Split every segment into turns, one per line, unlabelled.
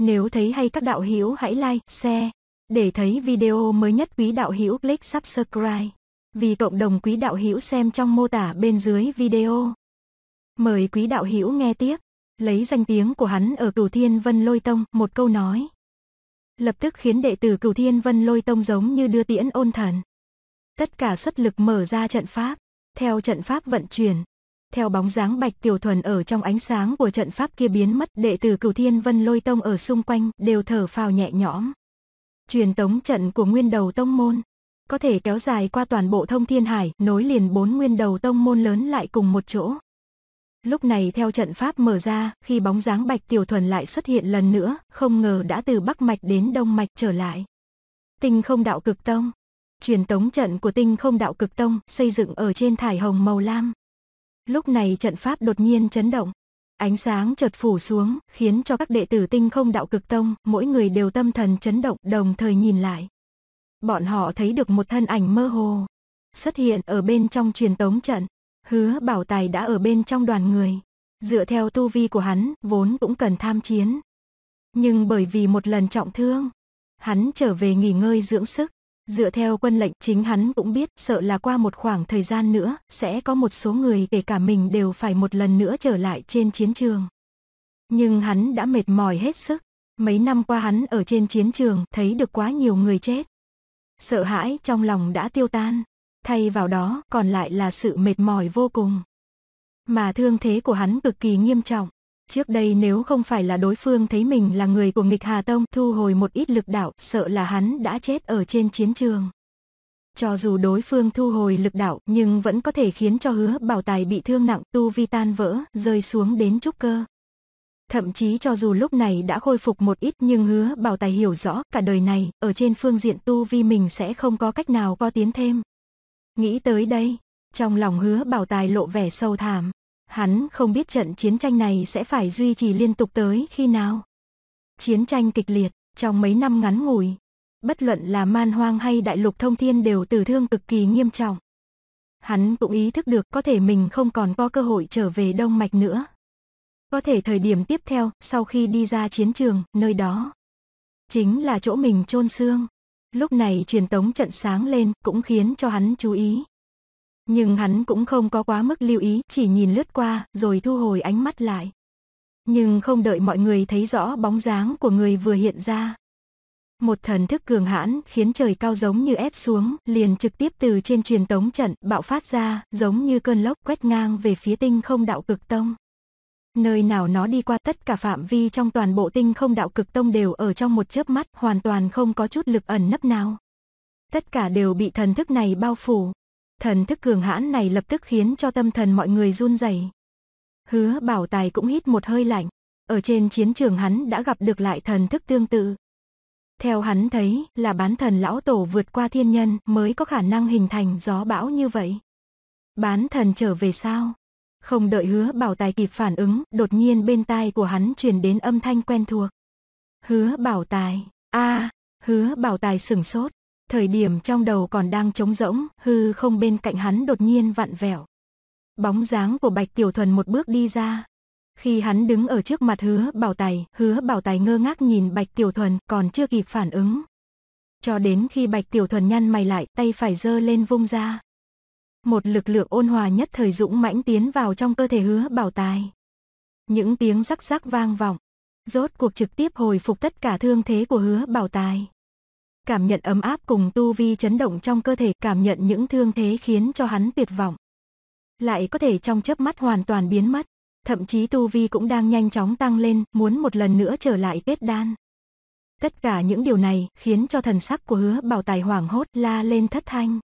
Nếu thấy hay các đạo hữu hãy like, share. Để thấy video mới nhất quý đạo hữu click subscribe. Vì cộng đồng quý đạo hữu xem trong mô tả bên dưới video. Mời quý đạo hữu nghe tiếp. Lấy danh tiếng của hắn ở Cửu Thiên Vân Lôi Tông, một câu nói. Lập tức khiến đệ tử Cửu Thiên Vân Lôi Tông giống như đưa tiễn ôn thần. Tất cả xuất lực mở ra trận pháp. Theo trận pháp vận chuyển, theo bóng dáng Bạch Tiểu Thuần ở trong ánh sáng của trận pháp kia biến mất, đệ tử Cửu Thiên Vân Lôi Tông ở xung quanh đều thở phào nhẹ nhõm. Truyền tống trận của nguyên đầu tông môn có thể kéo dài qua toàn bộ thông thiên hải, nối liền bốn nguyên đầu tông môn lớn lại cùng một chỗ. Lúc này theo trận pháp mở ra, khi bóng dáng Bạch Tiểu Thuần lại xuất hiện lần nữa, không ngờ đã từ Bắc Mạch đến Đông Mạch trở lại. Tinh không đạo cực tông Truyền tống trận của tinh không đạo cực tông xây dựng ở trên thải hồng màu lam. Lúc này trận pháp đột nhiên chấn động. Ánh sáng chợt phủ xuống, khiến cho các đệ tử tinh không đạo cực tông, mỗi người đều tâm thần chấn động, đồng thời nhìn lại. Bọn họ thấy được một thân ảnh mơ hồ, xuất hiện ở bên trong truyền tống trận. Hứa bảo tài đã ở bên trong đoàn người. Dựa theo tu vi của hắn, vốn cũng cần tham chiến. Nhưng bởi vì một lần trọng thương, hắn trở về nghỉ ngơi dưỡng sức. Dựa theo quân lệnh chính hắn cũng biết sợ là qua một khoảng thời gian nữa sẽ có một số người kể cả mình đều phải một lần nữa trở lại trên chiến trường. Nhưng hắn đã mệt mỏi hết sức. Mấy năm qua hắn ở trên chiến trường thấy được quá nhiều người chết. Sợ hãi trong lòng đã tiêu tan. Thay vào đó còn lại là sự mệt mỏi vô cùng. Mà thương thế của hắn cực kỳ nghiêm trọng. Trước đây nếu không phải là đối phương thấy mình là người của nghịch Hà Tông thu hồi một ít lực đạo, sợ là hắn đã chết ở trên chiến trường. Cho dù đối phương thu hồi lực đạo nhưng vẫn có thể khiến cho hứa bảo tài bị thương nặng, tu vi tan vỡ, rơi xuống đến trúc cơ. Thậm chí cho dù lúc này đã khôi phục một ít nhưng hứa bảo tài hiểu rõ cả đời này, ở trên phương diện tu vi mình sẽ không có cách nào có tiến thêm. Nghĩ tới đây, trong lòng hứa bảo tài lộ vẻ sâu thảm. Hắn không biết trận chiến tranh này sẽ phải duy trì liên tục tới khi nào. Chiến tranh kịch liệt, trong mấy năm ngắn ngủi, bất luận là man hoang hay đại lục thông thiên đều tử thương cực kỳ nghiêm trọng. Hắn cũng ý thức được có thể mình không còn có cơ hội trở về Đông Mạch nữa. Có thể thời điểm tiếp theo, sau khi đi ra chiến trường, nơi đó chính là chỗ mình chôn xương. Lúc này truyền tống trận sáng lên cũng khiến cho hắn chú ý. Nhưng hắn cũng không có quá mức lưu ý, chỉ nhìn lướt qua, rồi thu hồi ánh mắt lại. Nhưng không đợi mọi người thấy rõ bóng dáng của người vừa hiện ra. Một thần thức cường hãn khiến trời cao giống như ép xuống, liền trực tiếp từ trên truyền tống trận bạo phát ra, giống như cơn lốc quét ngang về phía tinh không đạo cực tông. Nơi nào nó đi qua tất cả phạm vi trong toàn bộ tinh không đạo cực tông đều ở trong một chớp mắt, hoàn toàn không có chút lực ẩn nấp nào. Tất cả đều bị thần thức này bao phủ. Thần thức cường hãn này lập tức khiến cho tâm thần mọi người run rẩy. Hứa bảo tài cũng hít một hơi lạnh. Ở trên chiến trường hắn đã gặp được lại thần thức tương tự. Theo hắn thấy là bán thần lão tổ vượt qua thiên nhân mới có khả năng hình thành gió bão như vậy. Bán thần trở về sao? Không đợi hứa bảo tài kịp phản ứng, đột nhiên bên tai của hắn truyền đến âm thanh quen thuộc. Hứa bảo tài, a à, hứa bảo tài sửng sốt, Thời điểm trong đầu còn đang trống rỗng, hư không bên cạnh hắn đột nhiên vặn vẹo. Bóng dáng của Bạch Tiểu Thuần một bước đi ra. Khi hắn đứng ở trước mặt hứa bảo tài, hứa bảo tài ngơ ngác nhìn Bạch Tiểu Thuần còn chưa kịp phản ứng. Cho đến khi Bạch Tiểu Thuần nhăn mày lại, tay phải giơ lên vung ra. Một lực lượng ôn hòa nhất thời dũng mãnh tiến vào trong cơ thể hứa bảo tài. Những tiếng rắc rắc vang vọng, rốt cuộc trực tiếp hồi phục tất cả thương thế của hứa bảo tài cảm nhận ấm áp cùng tu vi chấn động trong cơ thể, cảm nhận những thương thế khiến cho hắn tuyệt vọng. Lại có thể trong chớp mắt hoàn toàn biến mất, thậm chí tu vi cũng đang nhanh chóng tăng lên, muốn một lần nữa trở lại kết đan. Tất cả những điều này khiến cho thần sắc của hứa bảo tài hoảng hốt la lên thất thanh.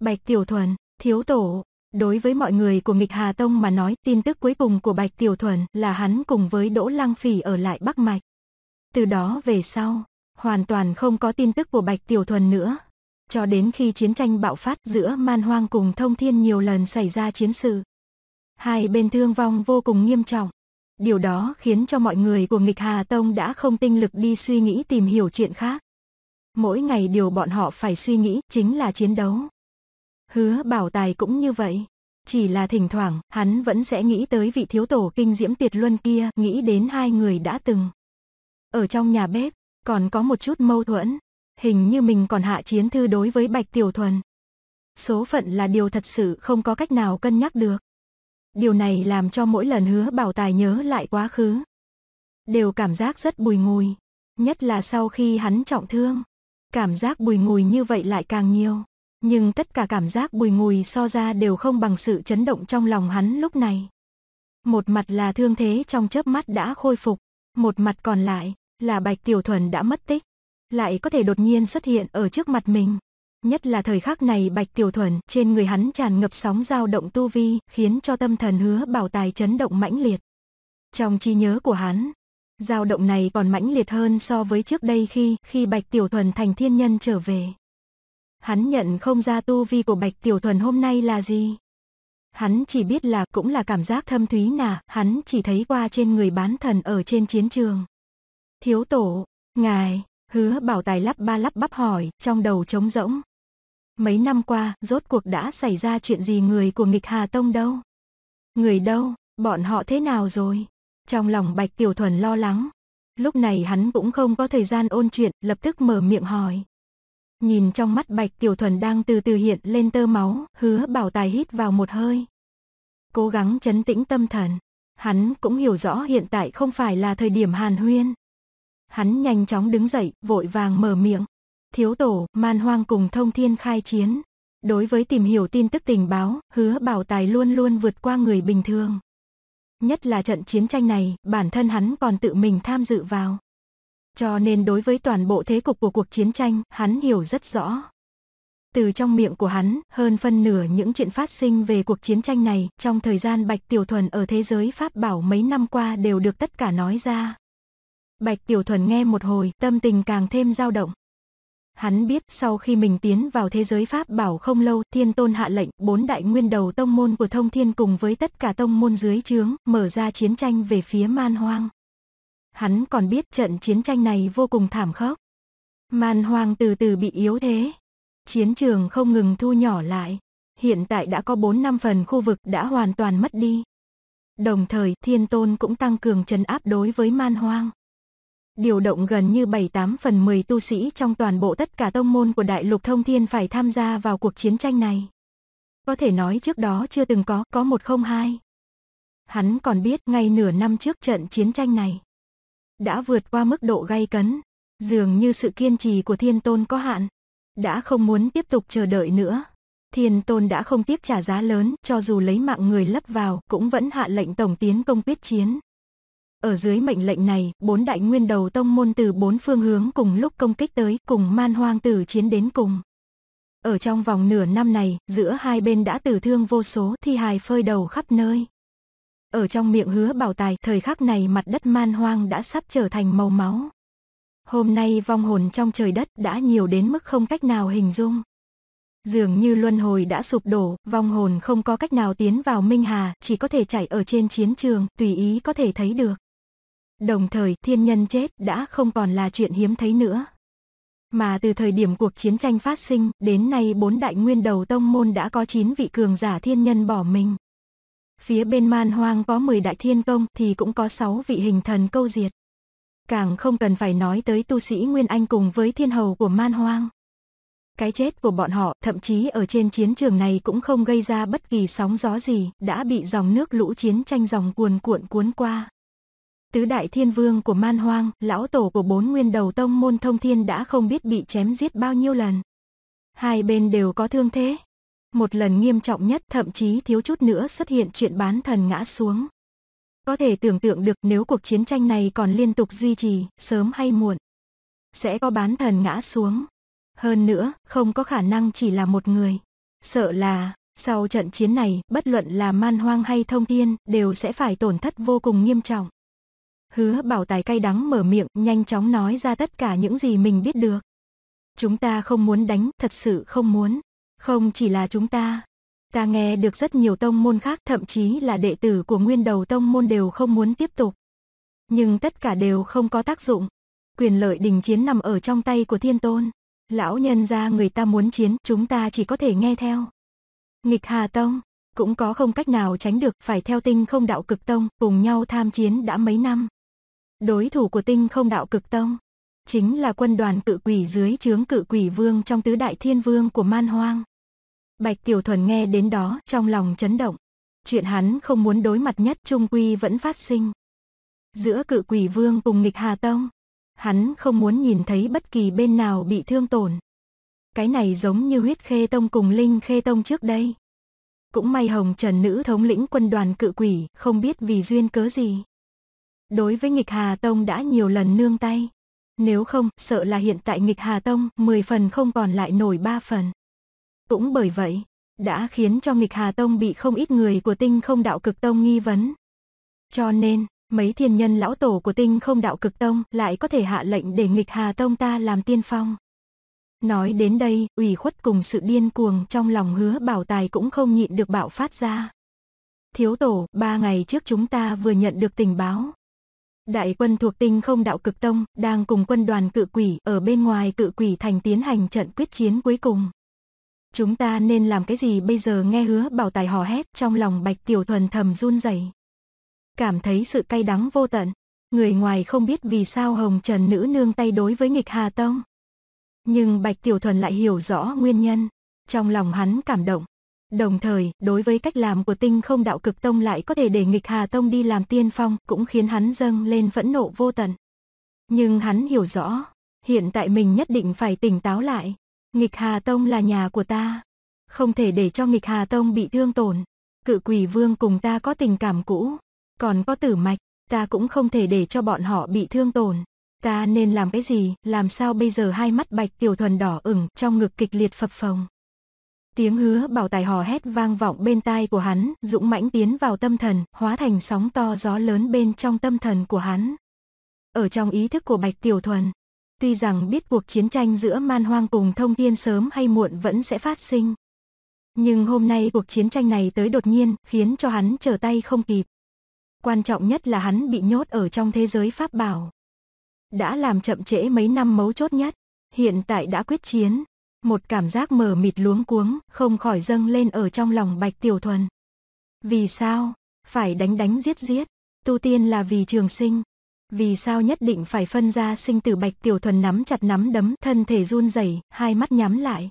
Bạch Tiểu Thuần, thiếu tổ, đối với mọi người của nghịch Hà Tông mà nói tin tức cuối cùng của Bạch Tiểu Thuần là hắn cùng với Đỗ Lăng Phỉ ở lại Bắc Mạch. Từ đó về sau, hoàn toàn không có tin tức của Bạch Tiểu Thuần nữa. Cho đến khi chiến tranh bạo phát giữa Man Hoang cùng Thông Thiên nhiều lần xảy ra chiến sự. Hai bên thương vong vô cùng nghiêm trọng. Điều đó khiến cho mọi người của nghịch Hà Tông đã không tinh lực đi suy nghĩ tìm hiểu chuyện khác. Mỗi ngày điều bọn họ phải suy nghĩ chính là chiến đấu. Hứa bảo tài cũng như vậy. Chỉ là thỉnh thoảng, hắn vẫn sẽ nghĩ tới vị thiếu tổ kinh diễm tuyệt luân kia, nghĩ đến hai người đã từng. Ở trong nhà bếp, còn có một chút mâu thuẫn. Hình như mình còn hạ chiến thư đối với Bạch Tiểu Thuần. Số phận là điều thật sự không có cách nào cân nhắc được. Điều này làm cho mỗi lần hứa bảo tài nhớ lại quá khứ. Đều cảm giác rất bùi ngùi. Nhất là sau khi hắn trọng thương. Cảm giác bùi ngùi như vậy lại càng nhiều. Nhưng tất cả cảm giác bùi ngùi so ra đều không bằng sự chấn động trong lòng hắn lúc này. Một mặt là thương thế trong chớp mắt đã khôi phục. Một mặt còn lại là Bạch Tiểu Thuần đã mất tích, lại có thể đột nhiên xuất hiện ở trước mặt mình. Nhất là thời khắc này Bạch Tiểu Thuần trên người hắn tràn ngập sóng dao động tu vi, khiến cho tâm thần hứa bảo tài chấn động mãnh liệt. Trong trí nhớ của hắn, dao động này còn mãnh liệt hơn so với trước đây khi khi Bạch Tiểu Thuần thành thiên nhân trở về. Hắn nhận không ra tu vi của Bạch Tiểu Thuần hôm nay là gì. Hắn chỉ biết là cũng là cảm giác thâm thúy nà, hắn chỉ thấy qua trên người bán thần ở trên chiến trường. Thiếu tổ, ngài, hứa bảo tài lắp ba lắp bắp hỏi, trong đầu trống rỗng. Mấy năm qua, rốt cuộc đã xảy ra chuyện gì người của nghịch Hà Tông đâu? Người đâu, bọn họ thế nào rồi? Trong lòng Bạch Tiểu Thuần lo lắng. Lúc này hắn cũng không có thời gian ôn chuyện, lập tức mở miệng hỏi. Nhìn trong mắt Bạch Tiểu Thuần đang từ từ hiện lên tơ máu, hứa bảo tài hít vào một hơi. Cố gắng chấn tĩnh tâm thần. Hắn cũng hiểu rõ hiện tại không phải là thời điểm hàn huyên, Hắn nhanh chóng đứng dậy, vội vàng mở miệng. Thiếu tổ, man hoang cùng thông thiên khai chiến. Đối với tìm hiểu tin tức tình báo, hứa bảo tài luôn luôn vượt qua người bình thường. Nhất là trận chiến tranh này, bản thân hắn còn tự mình tham dự vào. Cho nên đối với toàn bộ thế cục của cuộc chiến tranh, hắn hiểu rất rõ. Từ trong miệng của hắn, hơn phân nửa những chuyện phát sinh về cuộc chiến tranh này, trong thời gian Bạch Tiểu Thuần ở thế giới Pháp bảo mấy năm qua đều được tất cả nói ra. Bạch Tiểu Thuần nghe một hồi, tâm tình càng thêm dao động. Hắn biết sau khi mình tiến vào thế giới Pháp bảo không lâu, thiên tôn hạ lệnh, bốn đại nguyên đầu tông môn của thông thiên cùng với tất cả tông môn dưới chướng, mở ra chiến tranh về phía man hoang. Hắn còn biết trận chiến tranh này vô cùng thảm khốc. Man hoang từ từ bị yếu thế. Chiến trường không ngừng thu nhỏ lại. Hiện tại đã có 4 năm phần khu vực đã hoàn toàn mất đi. Đồng thời, thiên tôn cũng tăng cường trấn áp đối với man hoang điều động gần như 78 phần 10 tu sĩ trong toàn bộ tất cả tông môn của Đại Lục Thông Thiên phải tham gia vào cuộc chiến tranh này. Có thể nói trước đó chưa từng có, có một không hai. Hắn còn biết ngay nửa năm trước trận chiến tranh này đã vượt qua mức độ gay cấn, dường như sự kiên trì của Thiên Tôn có hạn, đã không muốn tiếp tục chờ đợi nữa. Thiên Tôn đã không tiếp trả giá lớn, cho dù lấy mạng người lấp vào, cũng vẫn hạ lệnh tổng tiến công quyết chiến. Ở dưới mệnh lệnh này, bốn đại nguyên đầu tông môn từ bốn phương hướng cùng lúc công kích tới, cùng man hoang tử chiến đến cùng. Ở trong vòng nửa năm này, giữa hai bên đã tử thương vô số thi hài phơi đầu khắp nơi. Ở trong miệng hứa bảo tài, thời khắc này mặt đất man hoang đã sắp trở thành màu máu. Hôm nay vong hồn trong trời đất đã nhiều đến mức không cách nào hình dung. Dường như luân hồi đã sụp đổ, vong hồn không có cách nào tiến vào Minh Hà, chỉ có thể chạy ở trên chiến trường, tùy ý có thể thấy được. Đồng thời, thiên nhân chết đã không còn là chuyện hiếm thấy nữa. Mà từ thời điểm cuộc chiến tranh phát sinh, đến nay bốn đại nguyên đầu tông môn đã có 9 vị cường giả thiên nhân bỏ mình. Phía bên man hoang có 10 đại thiên công thì cũng có 6 vị hình thần câu diệt. Càng không cần phải nói tới tu sĩ Nguyên Anh cùng với thiên hầu của man hoang. Cái chết của bọn họ, thậm chí ở trên chiến trường này cũng không gây ra bất kỳ sóng gió gì, đã bị dòng nước lũ chiến tranh dòng cuồn cuộn cuốn qua tứ đại thiên vương của man hoang, lão tổ của bốn nguyên đầu tông môn thông thiên đã không biết bị chém giết bao nhiêu lần. Hai bên đều có thương thế. Một lần nghiêm trọng nhất thậm chí thiếu chút nữa xuất hiện chuyện bán thần ngã xuống. Có thể tưởng tượng được nếu cuộc chiến tranh này còn liên tục duy trì, sớm hay muộn. Sẽ có bán thần ngã xuống. Hơn nữa, không có khả năng chỉ là một người. Sợ là, sau trận chiến này, bất luận là man hoang hay thông thiên, đều sẽ phải tổn thất vô cùng nghiêm trọng. Hứa bảo tài cay đắng mở miệng nhanh chóng nói ra tất cả những gì mình biết được. Chúng ta không muốn đánh, thật sự không muốn. Không chỉ là chúng ta. Ta nghe được rất nhiều tông môn khác thậm chí là đệ tử của nguyên đầu tông môn đều không muốn tiếp tục. Nhưng tất cả đều không có tác dụng. Quyền lợi đình chiến nằm ở trong tay của thiên tôn. Lão nhân ra người ta muốn chiến, chúng ta chỉ có thể nghe theo. Nghịch Hà Tông, cũng có không cách nào tránh được phải theo tinh không đạo cực tông, cùng nhau tham chiến đã mấy năm. Đối thủ của tinh không đạo cực tông chính là quân đoàn cự quỷ dưới chướng cự quỷ vương trong tứ đại thiên vương của man hoang. Bạch Tiểu Thuần nghe đến đó trong lòng chấn động. Chuyện hắn không muốn đối mặt nhất trung quy vẫn phát sinh. Giữa cự quỷ vương cùng nghịch Hà Tông, hắn không muốn nhìn thấy bất kỳ bên nào bị thương tổn. Cái này giống như huyết khê tông cùng linh khê tông trước đây. Cũng may hồng trần nữ thống lĩnh quân đoàn cự quỷ không biết vì duyên cớ gì. Đối với nghịch Hà Tông đã nhiều lần nương tay. Nếu không, sợ là hiện tại nghịch Hà Tông 10 phần không còn lại nổi 3 phần. Cũng bởi vậy, đã khiến cho nghịch Hà Tông bị không ít người của tinh không đạo cực tông nghi vấn. Cho nên, mấy thiên nhân lão tổ của tinh không đạo cực tông lại có thể hạ lệnh để nghịch Hà Tông ta làm tiên phong. Nói đến đây, ủy khuất cùng sự điên cuồng trong lòng hứa bảo tài cũng không nhịn được bạo phát ra. Thiếu tổ, ba ngày trước chúng ta vừa nhận được tình báo. Đại quân thuộc tinh không đạo cực tông đang cùng quân đoàn cự quỷ ở bên ngoài cự quỷ thành tiến hành trận quyết chiến cuối cùng. Chúng ta nên làm cái gì bây giờ nghe hứa bảo tài hò hét trong lòng bạch tiểu thuần thầm run rẩy Cảm thấy sự cay đắng vô tận. Người ngoài không biết vì sao hồng trần nữ nương tay đối với nghịch hà tông. Nhưng bạch tiểu thuần lại hiểu rõ nguyên nhân. Trong lòng hắn cảm động, Đồng thời, đối với cách làm của tinh không đạo cực tông lại có thể để nghịch Hà Tông đi làm tiên phong cũng khiến hắn dâng lên phẫn nộ vô tận. Nhưng hắn hiểu rõ, hiện tại mình nhất định phải tỉnh táo lại. Nghịch Hà Tông là nhà của ta. Không thể để cho nghịch Hà Tông bị thương tổn. Cự quỷ vương cùng ta có tình cảm cũ. Còn có tử mạch, ta cũng không thể để cho bọn họ bị thương tổn. Ta nên làm cái gì, làm sao bây giờ hai mắt bạch tiểu thuần đỏ ửng trong ngực kịch liệt phập phồng. Tiếng hứa bảo tài hò hét vang vọng bên tai của hắn, dũng mãnh tiến vào tâm thần, hóa thành sóng to gió lớn bên trong tâm thần của hắn. Ở trong ý thức của Bạch Tiểu Thuần, tuy rằng biết cuộc chiến tranh giữa man hoang cùng thông thiên sớm hay muộn vẫn sẽ phát sinh. Nhưng hôm nay cuộc chiến tranh này tới đột nhiên, khiến cho hắn trở tay không kịp. Quan trọng nhất là hắn bị nhốt ở trong thế giới pháp bảo. Đã làm chậm trễ mấy năm mấu chốt nhất, hiện tại đã quyết chiến, một cảm giác mờ mịt luống cuống không khỏi dâng lên ở trong lòng Bạch Tiểu Thuần. Vì sao? Phải đánh đánh giết giết, tu tiên là vì trường sinh. Vì sao nhất định phải phân ra sinh tử Bạch Tiểu Thuần nắm chặt nắm đấm, thân thể run rẩy, hai mắt nhắm lại.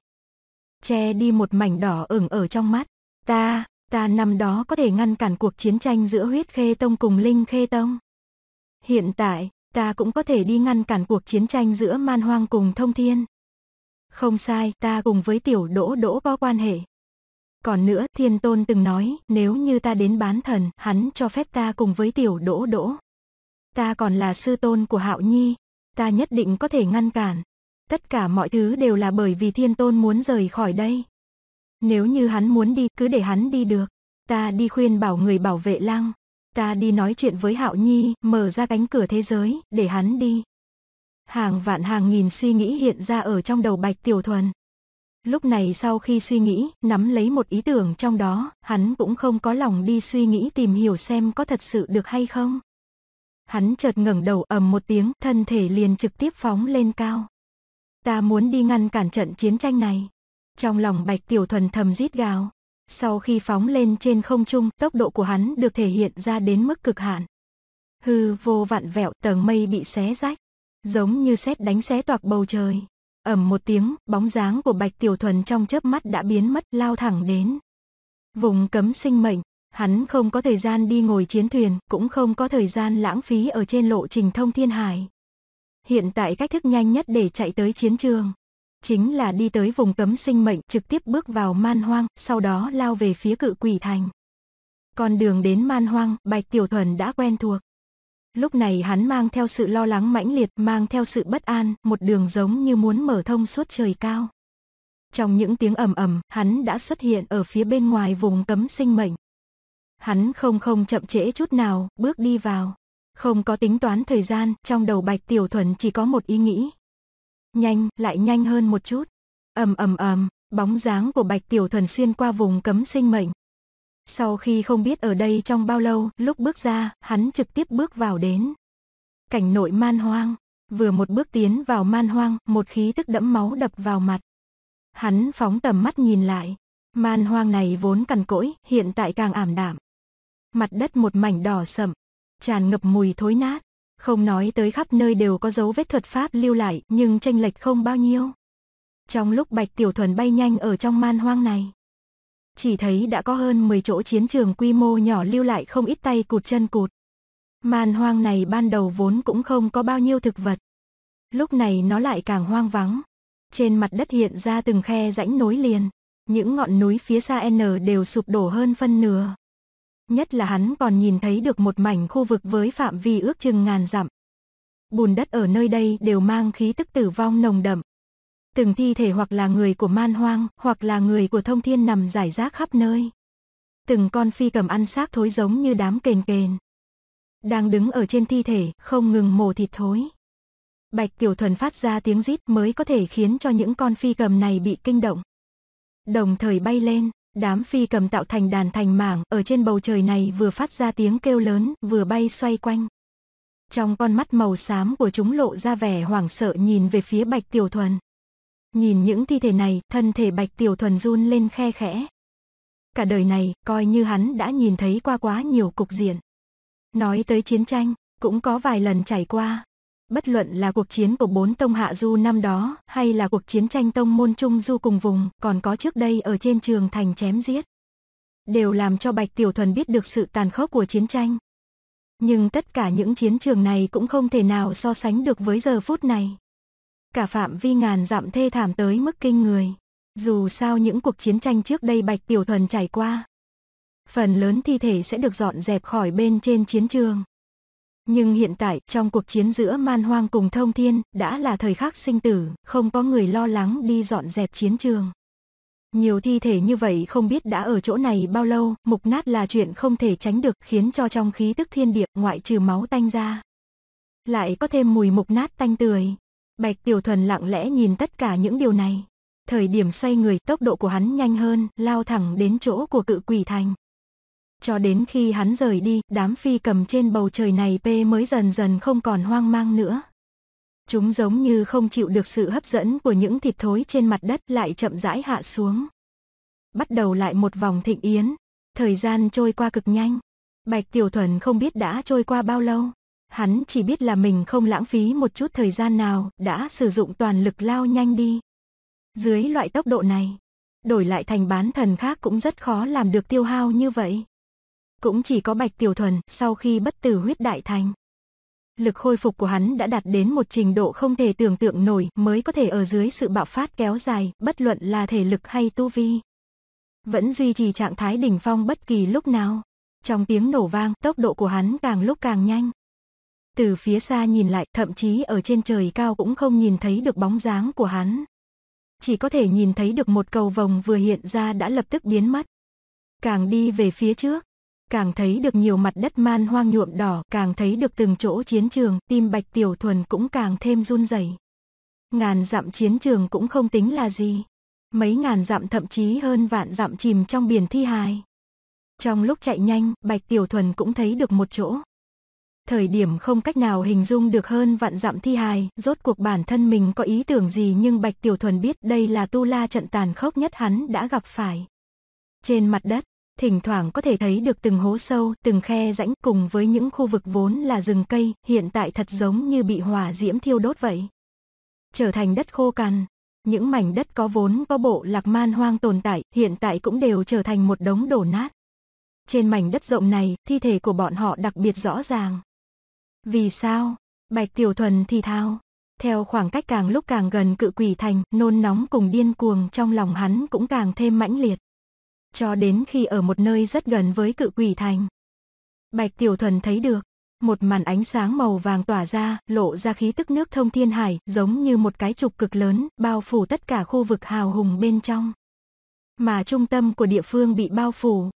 Che đi một mảnh đỏ ửng ở trong mắt. Ta, ta năm đó có thể ngăn cản cuộc chiến tranh giữa huyết khê tông cùng linh khê tông. Hiện tại, ta cũng có thể đi ngăn cản cuộc chiến tranh giữa man hoang cùng thông thiên. Không sai, ta cùng với tiểu đỗ đỗ có quan hệ. Còn nữa, thiên tôn từng nói, nếu như ta đến bán thần, hắn cho phép ta cùng với tiểu đỗ đỗ. Ta còn là sư tôn của hạo nhi, ta nhất định có thể ngăn cản. Tất cả mọi thứ đều là bởi vì thiên tôn muốn rời khỏi đây. Nếu như hắn muốn đi, cứ để hắn đi được. Ta đi khuyên bảo người bảo vệ lăng. Ta đi nói chuyện với hạo nhi, mở ra cánh cửa thế giới, để hắn đi. Hàng vạn hàng nghìn suy nghĩ hiện ra ở trong đầu Bạch Tiểu Thuần. Lúc này sau khi suy nghĩ, nắm lấy một ý tưởng trong đó, hắn cũng không có lòng đi suy nghĩ tìm hiểu xem có thật sự được hay không. Hắn chợt ngẩng đầu ầm một tiếng, thân thể liền trực tiếp phóng lên cao. Ta muốn đi ngăn cản trận chiến tranh này. Trong lòng Bạch Tiểu Thuần thầm rít gào. Sau khi phóng lên trên không trung, tốc độ của hắn được thể hiện ra đến mức cực hạn. Hư vô vạn vẹo, tầng mây bị xé rách giống như sét đánh xé toạc bầu trời. Ẩm một tiếng, bóng dáng của Bạch Tiểu Thuần trong chớp mắt đã biến mất, lao thẳng đến. Vùng cấm sinh mệnh, hắn không có thời gian đi ngồi chiến thuyền, cũng không có thời gian lãng phí ở trên lộ trình thông thiên hải. Hiện tại cách thức nhanh nhất để chạy tới chiến trường, chính là đi tới vùng cấm sinh mệnh trực tiếp bước vào man hoang, sau đó lao về phía cự quỷ thành. Con đường đến man hoang, Bạch Tiểu Thuần đã quen thuộc. Lúc này hắn mang theo sự lo lắng mãnh liệt, mang theo sự bất an, một đường giống như muốn mở thông suốt trời cao. Trong những tiếng ầm ầm, hắn đã xuất hiện ở phía bên ngoài vùng cấm sinh mệnh. Hắn không không chậm trễ chút nào, bước đi vào. Không có tính toán thời gian, trong đầu Bạch Tiểu Thuần chỉ có một ý nghĩ. Nhanh, lại nhanh hơn một chút. ầm ầm ầm, bóng dáng của Bạch Tiểu Thuần xuyên qua vùng cấm sinh mệnh, sau khi không biết ở đây trong bao lâu, lúc bước ra, hắn trực tiếp bước vào đến. Cảnh nội man hoang, vừa một bước tiến vào man hoang, một khí tức đẫm máu đập vào mặt. Hắn phóng tầm mắt nhìn lại, man hoang này vốn cằn cỗi, hiện tại càng ảm đạm. Mặt đất một mảnh đỏ sậm, tràn ngập mùi thối nát, không nói tới khắp nơi đều có dấu vết thuật pháp lưu lại, nhưng tranh lệch không bao nhiêu. Trong lúc Bạch Tiểu Thuần bay nhanh ở trong man hoang này, chỉ thấy đã có hơn 10 chỗ chiến trường quy mô nhỏ lưu lại không ít tay cụt chân cụt. Màn hoang này ban đầu vốn cũng không có bao nhiêu thực vật. Lúc này nó lại càng hoang vắng. Trên mặt đất hiện ra từng khe rãnh nối liền. Những ngọn núi phía xa N đều sụp đổ hơn phân nửa. Nhất là hắn còn nhìn thấy được một mảnh khu vực với phạm vi ước chừng ngàn dặm. Bùn đất ở nơi đây đều mang khí tức tử vong nồng đậm, từng thi thể hoặc là người của man hoang, hoặc là người của thông thiên nằm rải rác khắp nơi. Từng con phi cầm ăn xác thối giống như đám kền kền. Đang đứng ở trên thi thể, không ngừng mổ thịt thối. Bạch Tiểu Thuần phát ra tiếng rít mới có thể khiến cho những con phi cầm này bị kinh động. Đồng thời bay lên, đám phi cầm tạo thành đàn thành mảng ở trên bầu trời này vừa phát ra tiếng kêu lớn, vừa bay xoay quanh. Trong con mắt màu xám của chúng lộ ra vẻ hoảng sợ nhìn về phía Bạch Tiểu Thuần. Nhìn những thi thể này, thân thể Bạch Tiểu Thuần run lên khe khẽ. Cả đời này, coi như hắn đã nhìn thấy qua quá nhiều cục diện. Nói tới chiến tranh, cũng có vài lần trải qua. Bất luận là cuộc chiến của bốn tông hạ du năm đó, hay là cuộc chiến tranh tông môn trung du cùng vùng, còn có trước đây ở trên trường thành chém giết. Đều làm cho Bạch Tiểu Thuần biết được sự tàn khốc của chiến tranh. Nhưng tất cả những chiến trường này cũng không thể nào so sánh được với giờ phút này cả phạm vi ngàn dặm thê thảm tới mức kinh người. Dù sao những cuộc chiến tranh trước đây Bạch Tiểu Thuần trải qua, phần lớn thi thể sẽ được dọn dẹp khỏi bên trên chiến trường. Nhưng hiện tại, trong cuộc chiến giữa man hoang cùng thông thiên, đã là thời khắc sinh tử, không có người lo lắng đi dọn dẹp chiến trường. Nhiều thi thể như vậy không biết đã ở chỗ này bao lâu, mục nát là chuyện không thể tránh được khiến cho trong khí tức thiên địa ngoại trừ máu tanh ra. Lại có thêm mùi mục nát tanh tươi, Bạch Tiểu Thuần lặng lẽ nhìn tất cả những điều này. Thời điểm xoay người, tốc độ của hắn nhanh hơn, lao thẳng đến chỗ của cự quỷ thành. Cho đến khi hắn rời đi, đám phi cầm trên bầu trời này P mới dần dần không còn hoang mang nữa. Chúng giống như không chịu được sự hấp dẫn của những thịt thối trên mặt đất lại chậm rãi hạ xuống. Bắt đầu lại một vòng thịnh yến. Thời gian trôi qua cực nhanh. Bạch Tiểu Thuần không biết đã trôi qua bao lâu hắn chỉ biết là mình không lãng phí một chút thời gian nào, đã sử dụng toàn lực lao nhanh đi. Dưới loại tốc độ này, đổi lại thành bán thần khác cũng rất khó làm được tiêu hao như vậy. Cũng chỉ có Bạch Tiểu Thuần sau khi bất tử huyết đại thành. Lực khôi phục của hắn đã đạt đến một trình độ không thể tưởng tượng nổi mới có thể ở dưới sự bạo phát kéo dài, bất luận là thể lực hay tu vi. Vẫn duy trì trạng thái đỉnh phong bất kỳ lúc nào. Trong tiếng nổ vang, tốc độ của hắn càng lúc càng nhanh, từ phía xa nhìn lại, thậm chí ở trên trời cao cũng không nhìn thấy được bóng dáng của hắn. Chỉ có thể nhìn thấy được một cầu vồng vừa hiện ra đã lập tức biến mất. Càng đi về phía trước, càng thấy được nhiều mặt đất man hoang nhuộm đỏ, càng thấy được từng chỗ chiến trường, tim Bạch Tiểu Thuần cũng càng thêm run rẩy. Ngàn dặm chiến trường cũng không tính là gì. Mấy ngàn dặm thậm chí hơn vạn dặm chìm trong biển thi hài. Trong lúc chạy nhanh, Bạch Tiểu Thuần cũng thấy được một chỗ, thời điểm không cách nào hình dung được hơn vạn dặm thi hài, rốt cuộc bản thân mình có ý tưởng gì nhưng Bạch Tiểu Thuần biết đây là tu la trận tàn khốc nhất hắn đã gặp phải. Trên mặt đất, thỉnh thoảng có thể thấy được từng hố sâu, từng khe rãnh cùng với những khu vực vốn là rừng cây, hiện tại thật giống như bị hỏa diễm thiêu đốt vậy. Trở thành đất khô cằn, những mảnh đất có vốn có bộ lạc man hoang tồn tại, hiện tại cũng đều trở thành một đống đổ nát. Trên mảnh đất rộng này, thi thể của bọn họ đặc biệt rõ ràng. Vì sao? Bạch Tiểu Thuần thì thao. Theo khoảng cách càng lúc càng gần cự quỷ thành, nôn nóng cùng điên cuồng trong lòng hắn cũng càng thêm mãnh liệt. Cho đến khi ở một nơi rất gần với cự quỷ thành. Bạch Tiểu Thuần thấy được, một màn ánh sáng màu vàng tỏa ra, lộ ra khí tức nước thông thiên hải, giống như một cái trục cực lớn, bao phủ tất cả khu vực hào hùng bên trong. Mà trung tâm của địa phương bị bao phủ,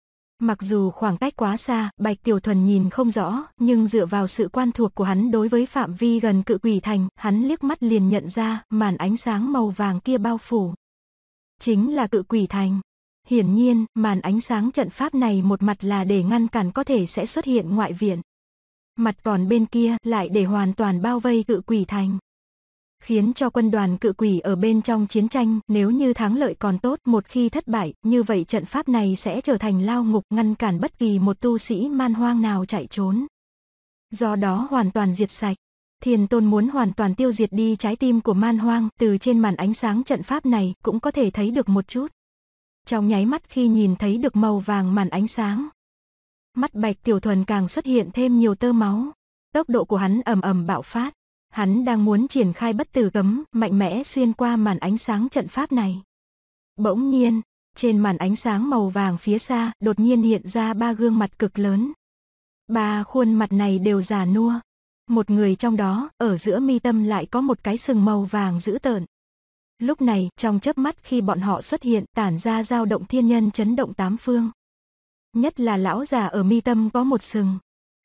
Mặc dù khoảng cách quá xa, Bạch Tiểu Thuần nhìn không rõ, nhưng dựa vào sự quan thuộc của hắn đối với phạm vi gần cự quỷ thành, hắn liếc mắt liền nhận ra màn ánh sáng màu vàng kia bao phủ. Chính là cự quỷ thành. Hiển nhiên, màn ánh sáng trận pháp này một mặt là để ngăn cản có thể sẽ xuất hiện ngoại viện. Mặt còn bên kia lại để hoàn toàn bao vây cự quỷ thành khiến cho quân đoàn cự quỷ ở bên trong chiến tranh, nếu như thắng lợi còn tốt, một khi thất bại, như vậy trận pháp này sẽ trở thành lao ngục ngăn cản bất kỳ một tu sĩ man hoang nào chạy trốn. Do đó hoàn toàn diệt sạch. Thiền tôn muốn hoàn toàn tiêu diệt đi trái tim của man hoang, từ trên màn ánh sáng trận pháp này cũng có thể thấy được một chút. Trong nháy mắt khi nhìn thấy được màu vàng màn ánh sáng, mắt bạch tiểu thuần càng xuất hiện thêm nhiều tơ máu. Tốc độ của hắn ầm ầm bạo phát Hắn đang muốn triển khai bất tử cấm, mạnh mẽ xuyên qua màn ánh sáng trận pháp này. Bỗng nhiên, trên màn ánh sáng màu vàng phía xa, đột nhiên hiện ra ba gương mặt cực lớn. Ba khuôn mặt này đều già nua. Một người trong đó, ở giữa mi tâm lại có một cái sừng màu vàng dữ tợn. Lúc này, trong chớp mắt khi bọn họ xuất hiện, tản ra dao động thiên nhân chấn động tám phương. Nhất là lão già ở mi tâm có một sừng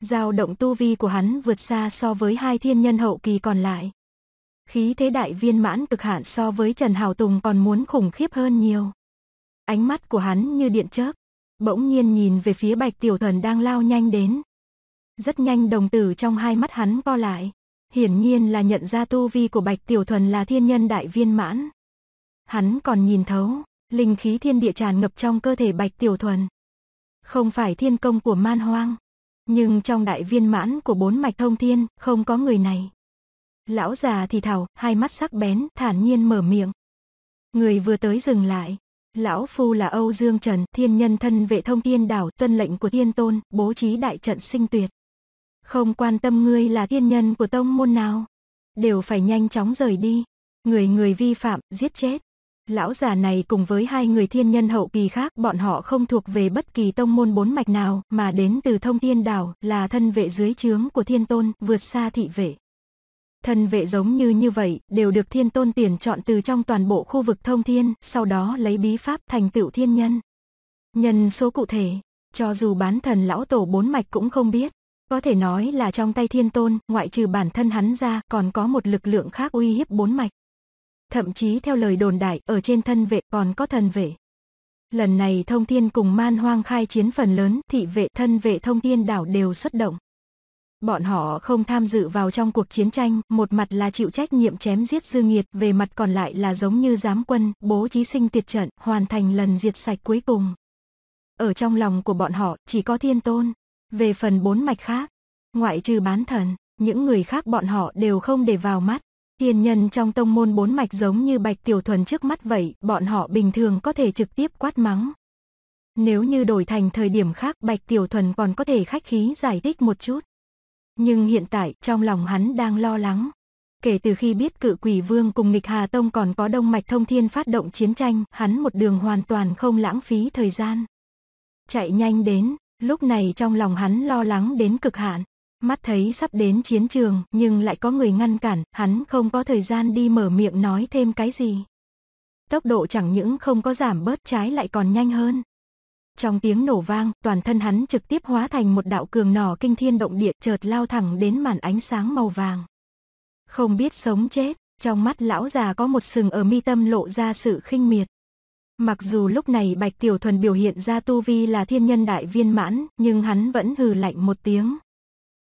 dao động tu vi của hắn vượt xa so với hai thiên nhân hậu kỳ còn lại. Khí thế đại viên mãn cực hạn so với Trần Hào Tùng còn muốn khủng khiếp hơn nhiều. Ánh mắt của hắn như điện chớp, bỗng nhiên nhìn về phía Bạch Tiểu Thần đang lao nhanh đến. Rất nhanh đồng tử trong hai mắt hắn co lại, hiển nhiên là nhận ra tu vi của Bạch Tiểu Thuần là thiên nhân đại viên mãn. Hắn còn nhìn thấu, linh khí thiên địa tràn ngập trong cơ thể Bạch Tiểu Thuần. Không phải thiên công của man hoang, nhưng trong đại viên mãn của bốn mạch thông thiên, không có người này. Lão già thì thảo, hai mắt sắc bén, thản nhiên mở miệng. Người vừa tới dừng lại. Lão Phu là Âu Dương Trần, thiên nhân thân vệ thông thiên đảo, tuân lệnh của thiên tôn, bố trí đại trận sinh tuyệt. Không quan tâm ngươi là thiên nhân của tông môn nào. Đều phải nhanh chóng rời đi. Người người vi phạm, giết chết. Lão già này cùng với hai người thiên nhân hậu kỳ khác bọn họ không thuộc về bất kỳ tông môn bốn mạch nào mà đến từ thông thiên đảo là thân vệ dưới trướng của thiên tôn vượt xa thị vệ. Thân vệ giống như như vậy đều được thiên tôn tuyển chọn từ trong toàn bộ khu vực thông thiên sau đó lấy bí pháp thành tựu thiên nhân. Nhân số cụ thể, cho dù bán thần lão tổ bốn mạch cũng không biết. Có thể nói là trong tay thiên tôn, ngoại trừ bản thân hắn ra còn có một lực lượng khác uy hiếp bốn mạch thậm chí theo lời đồn đại ở trên thân vệ còn có thần vệ. Lần này thông thiên cùng man hoang khai chiến phần lớn thị vệ thân vệ thông thiên đảo đều xuất động. Bọn họ không tham dự vào trong cuộc chiến tranh, một mặt là chịu trách nhiệm chém giết dư nghiệt, về mặt còn lại là giống như giám quân, bố trí sinh tiệt trận, hoàn thành lần diệt sạch cuối cùng. Ở trong lòng của bọn họ, chỉ có thiên tôn. Về phần bốn mạch khác, ngoại trừ bán thần, những người khác bọn họ đều không để vào mắt thiên nhân trong tông môn bốn mạch giống như Bạch Tiểu Thuần trước mắt vậy, bọn họ bình thường có thể trực tiếp quát mắng. Nếu như đổi thành thời điểm khác, Bạch Tiểu Thuần còn có thể khách khí giải thích một chút. Nhưng hiện tại, trong lòng hắn đang lo lắng. Kể từ khi biết cự quỷ vương cùng nghịch Hà Tông còn có đông mạch thông thiên phát động chiến tranh, hắn một đường hoàn toàn không lãng phí thời gian. Chạy nhanh đến, lúc này trong lòng hắn lo lắng đến cực hạn. Mắt thấy sắp đến chiến trường nhưng lại có người ngăn cản, hắn không có thời gian đi mở miệng nói thêm cái gì. Tốc độ chẳng những không có giảm bớt trái lại còn nhanh hơn. Trong tiếng nổ vang, toàn thân hắn trực tiếp hóa thành một đạo cường nỏ kinh thiên động địa chợt lao thẳng đến màn ánh sáng màu vàng. Không biết sống chết, trong mắt lão già có một sừng ở mi tâm lộ ra sự khinh miệt. Mặc dù lúc này Bạch Tiểu Thuần biểu hiện ra tu vi là thiên nhân đại viên mãn, nhưng hắn vẫn hừ lạnh một tiếng,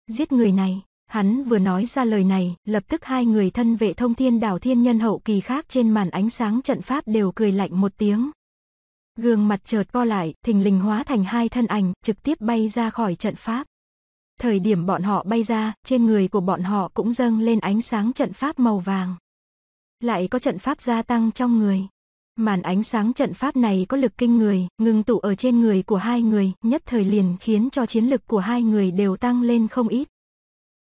giết người này. Hắn vừa nói ra lời này, lập tức hai người thân vệ thông thiên đảo thiên nhân hậu kỳ khác trên màn ánh sáng trận pháp đều cười lạnh một tiếng. Gương mặt chợt co lại, thình lình hóa thành hai thân ảnh, trực tiếp bay ra khỏi trận pháp. Thời điểm bọn họ bay ra, trên người của bọn họ cũng dâng lên ánh sáng trận pháp màu vàng. Lại có trận pháp gia tăng trong người. Màn ánh sáng trận pháp này có lực kinh người, ngưng tụ ở trên người của hai người, nhất thời liền khiến cho chiến lực của hai người đều tăng lên không ít.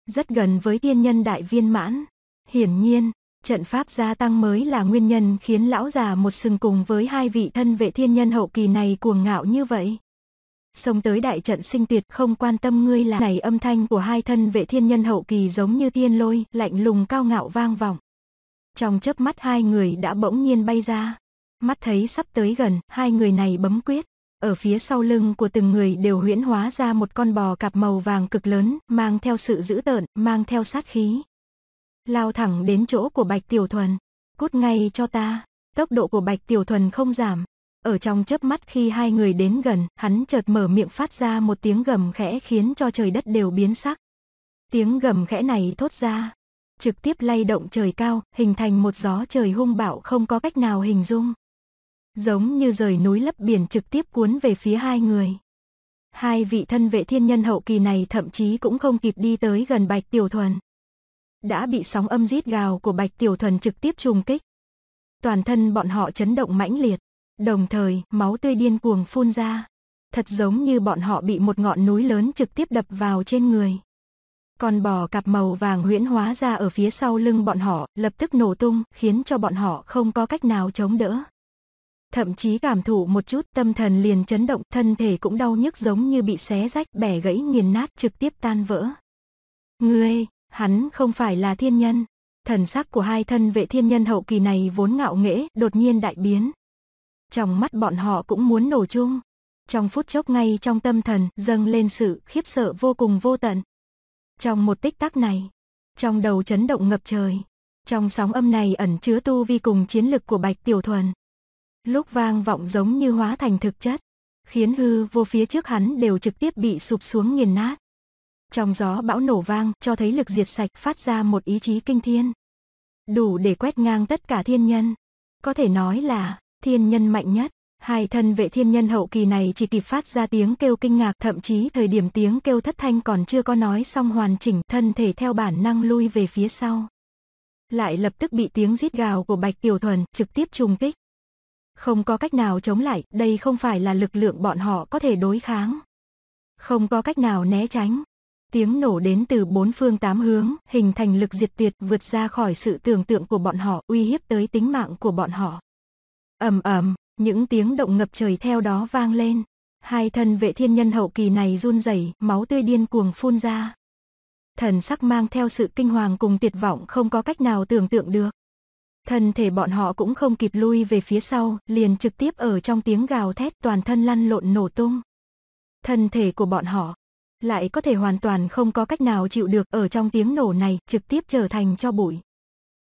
Rất gần với tiên nhân đại viên mãn. Hiển nhiên, trận pháp gia tăng mới là nguyên nhân khiến lão già một sừng cùng với hai vị thân vệ thiên nhân hậu kỳ này cuồng ngạo như vậy. Xông tới đại trận sinh tuyệt không quan tâm ngươi là này âm thanh của hai thân vệ thiên nhân hậu kỳ giống như thiên lôi, lạnh lùng cao ngạo vang vọng. Trong chớp mắt hai người đã bỗng nhiên bay ra. Mắt thấy sắp tới gần, hai người này bấm quyết. Ở phía sau lưng của từng người đều huyễn hóa ra một con bò cạp màu vàng cực lớn, mang theo sự dữ tợn, mang theo sát khí. Lao thẳng đến chỗ của Bạch Tiểu Thuần. Cút ngay cho ta. Tốc độ của Bạch Tiểu Thuần không giảm. Ở trong chớp mắt khi hai người đến gần, hắn chợt mở miệng phát ra một tiếng gầm khẽ khiến cho trời đất đều biến sắc. Tiếng gầm khẽ này thốt ra, trực tiếp lay động trời cao, hình thành một gió trời hung bạo không có cách nào hình dung giống như rời núi lấp biển trực tiếp cuốn về phía hai người. Hai vị thân vệ thiên nhân hậu kỳ này thậm chí cũng không kịp đi tới gần Bạch Tiểu Thuần. Đã bị sóng âm rít gào của Bạch Tiểu Thuần trực tiếp trùng kích. Toàn thân bọn họ chấn động mãnh liệt, đồng thời máu tươi điên cuồng phun ra. Thật giống như bọn họ bị một ngọn núi lớn trực tiếp đập vào trên người. còn bò cặp màu vàng huyễn hóa ra ở phía sau lưng bọn họ, lập tức nổ tung, khiến cho bọn họ không có cách nào chống đỡ thậm chí cảm thụ một chút tâm thần liền chấn động, thân thể cũng đau nhức giống như bị xé rách, bẻ gãy nghiền nát trực tiếp tan vỡ. Ngươi, hắn không phải là thiên nhân. Thần sắc của hai thân vệ thiên nhân hậu kỳ này vốn ngạo nghễ, đột nhiên đại biến. Trong mắt bọn họ cũng muốn nổ chung. Trong phút chốc ngay trong tâm thần dâng lên sự khiếp sợ vô cùng vô tận. Trong một tích tắc này, trong đầu chấn động ngập trời. Trong sóng âm này ẩn chứa tu vi cùng chiến lực của Bạch Tiểu Thuần lúc vang vọng giống như hóa thành thực chất, khiến hư vô phía trước hắn đều trực tiếp bị sụp xuống nghiền nát. Trong gió bão nổ vang cho thấy lực diệt sạch phát ra một ý chí kinh thiên. Đủ để quét ngang tất cả thiên nhân. Có thể nói là thiên nhân mạnh nhất. Hai thân vệ thiên nhân hậu kỳ này chỉ kịp phát ra tiếng kêu kinh ngạc thậm chí thời điểm tiếng kêu thất thanh còn chưa có nói xong hoàn chỉnh thân thể theo bản năng lui về phía sau. Lại lập tức bị tiếng rít gào của Bạch Tiểu Thuần trực tiếp trùng kích. Không có cách nào chống lại, đây không phải là lực lượng bọn họ có thể đối kháng. Không có cách nào né tránh. Tiếng nổ đến từ bốn phương tám hướng, hình thành lực diệt tuyệt vượt ra khỏi sự tưởng tượng của bọn họ, uy hiếp tới tính mạng của bọn họ. ầm ầm, những tiếng động ngập trời theo đó vang lên. Hai thân vệ thiên nhân hậu kỳ này run rẩy, máu tươi điên cuồng phun ra. Thần sắc mang theo sự kinh hoàng cùng tuyệt vọng không có cách nào tưởng tượng được thân thể bọn họ cũng không kịp lui về phía sau, liền trực tiếp ở trong tiếng gào thét toàn thân lăn lộn nổ tung. Thân thể của bọn họ lại có thể hoàn toàn không có cách nào chịu được ở trong tiếng nổ này, trực tiếp trở thành cho bụi.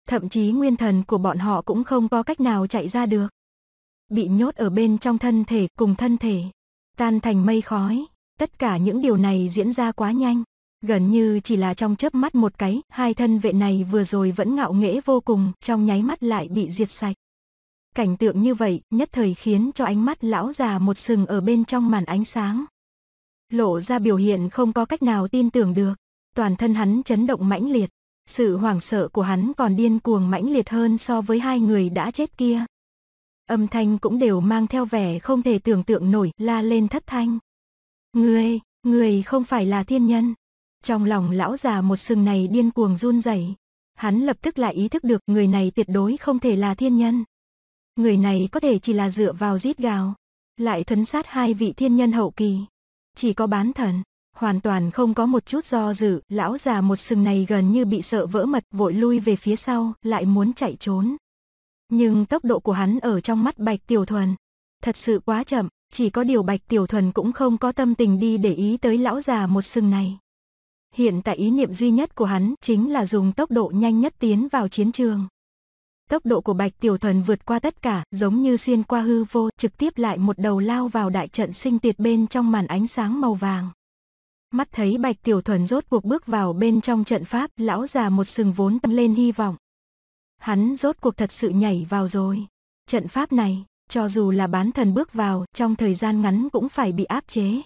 Thậm chí nguyên thần của bọn họ cũng không có cách nào chạy ra được. Bị nhốt ở bên trong thân thể cùng thân thể, tan thành mây khói, tất cả những điều này diễn ra quá nhanh. Gần như chỉ là trong chớp mắt một cái, hai thân vệ này vừa rồi vẫn ngạo nghễ vô cùng, trong nháy mắt lại bị diệt sạch. Cảnh tượng như vậy, nhất thời khiến cho ánh mắt lão già một sừng ở bên trong màn ánh sáng. Lộ ra biểu hiện không có cách nào tin tưởng được. Toàn thân hắn chấn động mãnh liệt. Sự hoảng sợ của hắn còn điên cuồng mãnh liệt hơn so với hai người đã chết kia. Âm thanh cũng đều mang theo vẻ không thể tưởng tượng nổi, la lên thất thanh. người, người không phải là thiên nhân. Trong lòng lão già một sừng này điên cuồng run rẩy. Hắn lập tức lại ý thức được người này tuyệt đối không thể là thiên nhân. Người này có thể chỉ là dựa vào giết gào, lại thuấn sát hai vị thiên nhân hậu kỳ. Chỉ có bán thần, hoàn toàn không có một chút do dự, lão già một sừng này gần như bị sợ vỡ mật vội lui về phía sau, lại muốn chạy trốn. Nhưng tốc độ của hắn ở trong mắt Bạch Tiểu Thuần, thật sự quá chậm, chỉ có điều Bạch Tiểu Thuần cũng không có tâm tình đi để ý tới lão già một sừng này. Hiện tại ý niệm duy nhất của hắn chính là dùng tốc độ nhanh nhất tiến vào chiến trường. Tốc độ của Bạch Tiểu Thuần vượt qua tất cả, giống như xuyên qua hư vô, trực tiếp lại một đầu lao vào đại trận sinh tiệt bên trong màn ánh sáng màu vàng. Mắt thấy Bạch Tiểu Thuần rốt cuộc bước vào bên trong trận pháp, lão già một sừng vốn tâm lên hy vọng. Hắn rốt cuộc thật sự nhảy vào rồi. Trận pháp này, cho dù là bán thần bước vào, trong thời gian ngắn cũng phải bị áp chế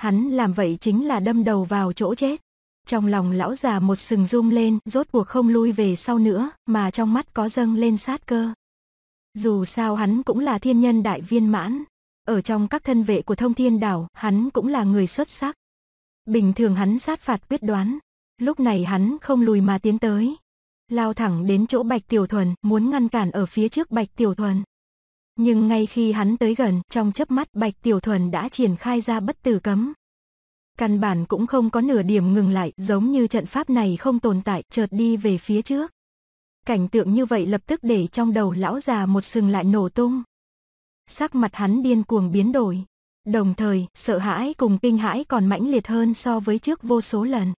hắn làm vậy chính là đâm đầu vào chỗ chết. Trong lòng lão già một sừng rung lên, rốt cuộc không lui về sau nữa, mà trong mắt có dâng lên sát cơ. Dù sao hắn cũng là thiên nhân đại viên mãn, ở trong các thân vệ của thông thiên đảo, hắn cũng là người xuất sắc. Bình thường hắn sát phạt quyết đoán, lúc này hắn không lùi mà tiến tới. Lao thẳng đến chỗ Bạch Tiểu Thuần, muốn ngăn cản ở phía trước Bạch Tiểu Thuần nhưng ngay khi hắn tới gần, trong chớp mắt Bạch Tiểu Thuần đã triển khai ra bất tử cấm. Căn bản cũng không có nửa điểm ngừng lại, giống như trận pháp này không tồn tại, chợt đi về phía trước. Cảnh tượng như vậy lập tức để trong đầu lão già một sừng lại nổ tung. Sắc mặt hắn điên cuồng biến đổi. Đồng thời, sợ hãi cùng kinh hãi còn mãnh liệt hơn so với trước vô số lần.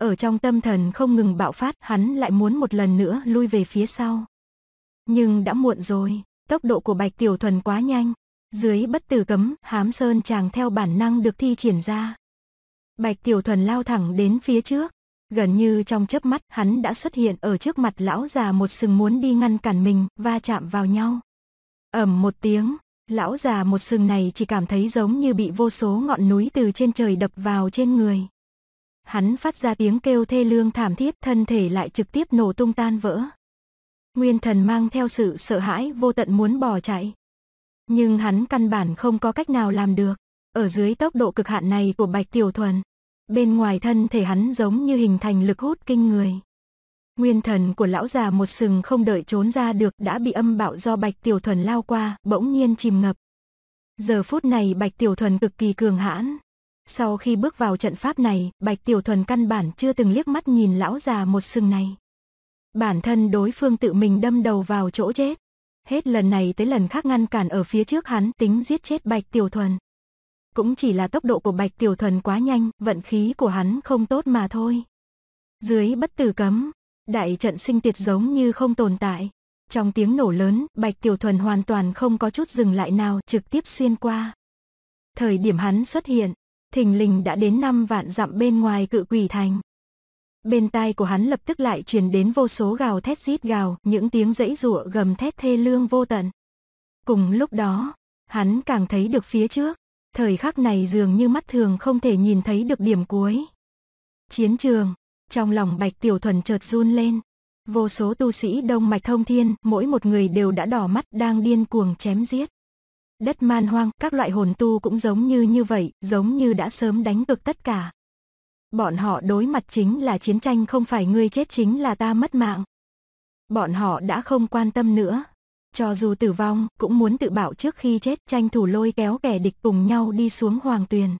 Ở trong tâm thần không ngừng bạo phát, hắn lại muốn một lần nữa lui về phía sau. Nhưng đã muộn rồi, Tốc độ của Bạch Tiểu Thuần quá nhanh. Dưới bất tử cấm, hám sơn chàng theo bản năng được thi triển ra. Bạch Tiểu Thuần lao thẳng đến phía trước. Gần như trong chớp mắt hắn đã xuất hiện ở trước mặt lão già một sừng muốn đi ngăn cản mình, va chạm vào nhau. ầm một tiếng, lão già một sừng này chỉ cảm thấy giống như bị vô số ngọn núi từ trên trời đập vào trên người. Hắn phát ra tiếng kêu thê lương thảm thiết thân thể lại trực tiếp nổ tung tan vỡ. Nguyên thần mang theo sự sợ hãi vô tận muốn bỏ chạy. Nhưng hắn căn bản không có cách nào làm được. Ở dưới tốc độ cực hạn này của Bạch Tiểu Thuần, bên ngoài thân thể hắn giống như hình thành lực hút kinh người. Nguyên thần của lão già một sừng không đợi trốn ra được đã bị âm bạo do Bạch Tiểu Thuần lao qua, bỗng nhiên chìm ngập. Giờ phút này Bạch Tiểu Thuần cực kỳ cường hãn. Sau khi bước vào trận pháp này, Bạch Tiểu Thuần căn bản chưa từng liếc mắt nhìn lão già một sừng này. Bản thân đối phương tự mình đâm đầu vào chỗ chết. Hết lần này tới lần khác ngăn cản ở phía trước hắn tính giết chết Bạch Tiểu Thuần. Cũng chỉ là tốc độ của Bạch Tiểu Thuần quá nhanh, vận khí của hắn không tốt mà thôi. Dưới bất tử cấm, đại trận sinh tiệt giống như không tồn tại. Trong tiếng nổ lớn, Bạch Tiểu Thuần hoàn toàn không có chút dừng lại nào trực tiếp xuyên qua. Thời điểm hắn xuất hiện, thình lình đã đến năm vạn dặm bên ngoài cự quỷ thành. Bên tai của hắn lập tức lại truyền đến vô số gào thét rít gào, những tiếng rẫy rụa gầm thét thê lương vô tận. Cùng lúc đó, hắn càng thấy được phía trước, thời khắc này dường như mắt thường không thể nhìn thấy được điểm cuối. Chiến trường, trong lòng Bạch Tiểu Thuần chợt run lên. Vô số tu sĩ đông mạch thông thiên, mỗi một người đều đã đỏ mắt đang điên cuồng chém giết. Đất man hoang, các loại hồn tu cũng giống như như vậy, giống như đã sớm đánh cực tất cả. Bọn họ đối mặt chính là chiến tranh không phải ngươi chết chính là ta mất mạng. Bọn họ đã không quan tâm nữa. Cho dù tử vong, cũng muốn tự bảo trước khi chết tranh thủ lôi kéo kẻ địch cùng nhau đi xuống hoàng tuyền.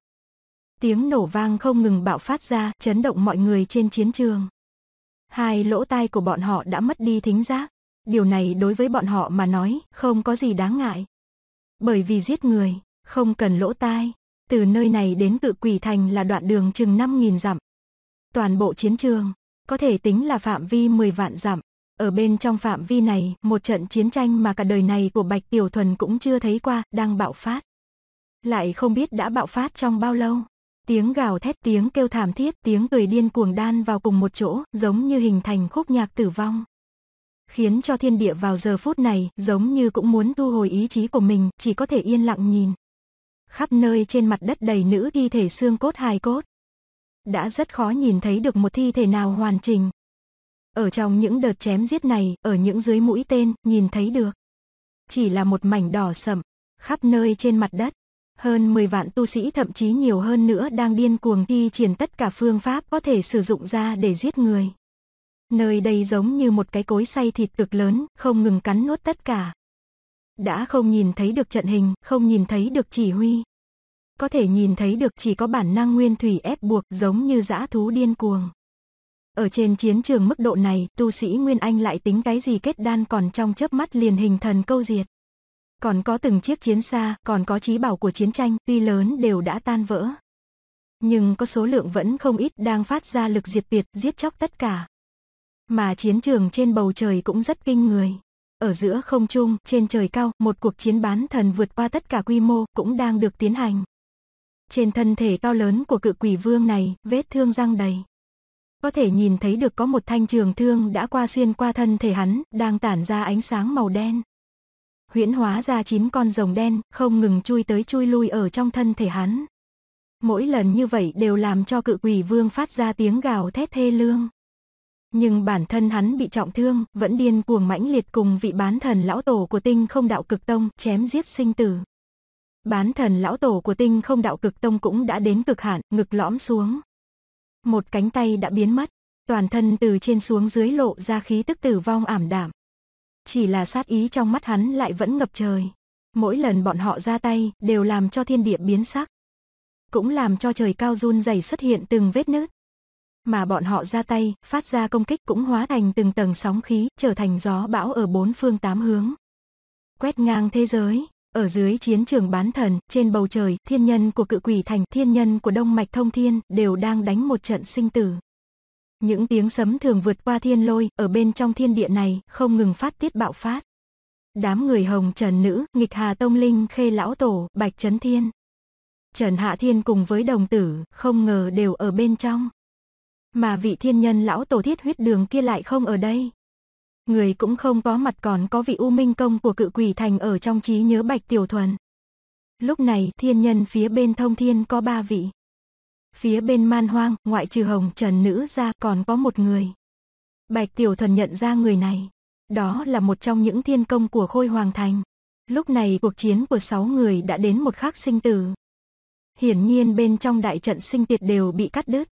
Tiếng nổ vang không ngừng bạo phát ra, chấn động mọi người trên chiến trường. Hai lỗ tai của bọn họ đã mất đi thính giác. Điều này đối với bọn họ mà nói, không có gì đáng ngại. Bởi vì giết người, không cần lỗ tai, từ nơi này đến cự quỷ thành là đoạn đường chừng 5.000 dặm. Toàn bộ chiến trường, có thể tính là phạm vi 10 vạn dặm. Ở bên trong phạm vi này, một trận chiến tranh mà cả đời này của Bạch Tiểu Thuần cũng chưa thấy qua, đang bạo phát. Lại không biết đã bạo phát trong bao lâu. Tiếng gào thét tiếng kêu thảm thiết tiếng cười điên cuồng đan vào cùng một chỗ, giống như hình thành khúc nhạc tử vong. Khiến cho thiên địa vào giờ phút này, giống như cũng muốn thu hồi ý chí của mình, chỉ có thể yên lặng nhìn khắp nơi trên mặt đất đầy nữ thi thể xương cốt hài cốt. Đã rất khó nhìn thấy được một thi thể nào hoàn chỉnh. Ở trong những đợt chém giết này, ở những dưới mũi tên, nhìn thấy được. Chỉ là một mảnh đỏ sậm, khắp nơi trên mặt đất. Hơn 10 vạn tu sĩ thậm chí nhiều hơn nữa đang điên cuồng thi triển tất cả phương pháp có thể sử dụng ra để giết người. Nơi đây giống như một cái cối xay thịt cực lớn, không ngừng cắn nuốt tất cả. Đã không nhìn thấy được trận hình, không nhìn thấy được chỉ huy. Có thể nhìn thấy được chỉ có bản năng nguyên thủy ép buộc giống như dã thú điên cuồng. Ở trên chiến trường mức độ này, tu sĩ Nguyên Anh lại tính cái gì kết đan còn trong chớp mắt liền hình thần câu diệt. Còn có từng chiếc chiến xa, còn có trí bảo của chiến tranh, tuy lớn đều đã tan vỡ. Nhưng có số lượng vẫn không ít đang phát ra lực diệt tuyệt, giết chóc tất cả. Mà chiến trường trên bầu trời cũng rất kinh người. Ở giữa không trung, trên trời cao, một cuộc chiến bán thần vượt qua tất cả quy mô cũng đang được tiến hành. Trên thân thể cao lớn của cự quỷ vương này, vết thương răng đầy. Có thể nhìn thấy được có một thanh trường thương đã qua xuyên qua thân thể hắn, đang tản ra ánh sáng màu đen. Huyễn hóa ra chín con rồng đen, không ngừng chui tới chui lui ở trong thân thể hắn. Mỗi lần như vậy đều làm cho cự quỷ vương phát ra tiếng gào thét thê lương nhưng bản thân hắn bị trọng thương, vẫn điên cuồng mãnh liệt cùng vị bán thần lão tổ của tinh không đạo cực tông, chém giết sinh tử. Bán thần lão tổ của tinh không đạo cực tông cũng đã đến cực hạn, ngực lõm xuống. Một cánh tay đã biến mất, toàn thân từ trên xuống dưới lộ ra khí tức tử vong ảm đạm. Chỉ là sát ý trong mắt hắn lại vẫn ngập trời. Mỗi lần bọn họ ra tay đều làm cho thiên địa biến sắc. Cũng làm cho trời cao run dày xuất hiện từng vết nứt mà bọn họ ra tay, phát ra công kích cũng hóa thành từng tầng sóng khí, trở thành gió bão ở bốn phương tám hướng. Quét ngang thế giới, ở dưới chiến trường bán thần, trên bầu trời, thiên nhân của cự quỷ thành, thiên nhân của đông mạch thông thiên, đều đang đánh một trận sinh tử. Những tiếng sấm thường vượt qua thiên lôi, ở bên trong thiên địa này, không ngừng phát tiết bạo phát. Đám người hồng trần nữ, nghịch hà tông linh khê lão tổ, bạch trấn thiên. Trần Hạ Thiên cùng với đồng tử, không ngờ đều ở bên trong. Mà vị thiên nhân lão tổ thiết huyết đường kia lại không ở đây. Người cũng không có mặt còn có vị U Minh Công của cự quỷ thành ở trong trí nhớ Bạch Tiểu Thuần. Lúc này thiên nhân phía bên thông thiên có ba vị. Phía bên man hoang, ngoại trừ hồng trần nữ ra còn có một người. Bạch Tiểu Thuần nhận ra người này. Đó là một trong những thiên công của Khôi Hoàng Thành. Lúc này cuộc chiến của sáu người đã đến một khắc sinh tử. Hiển nhiên bên trong đại trận sinh tiệt đều bị cắt đứt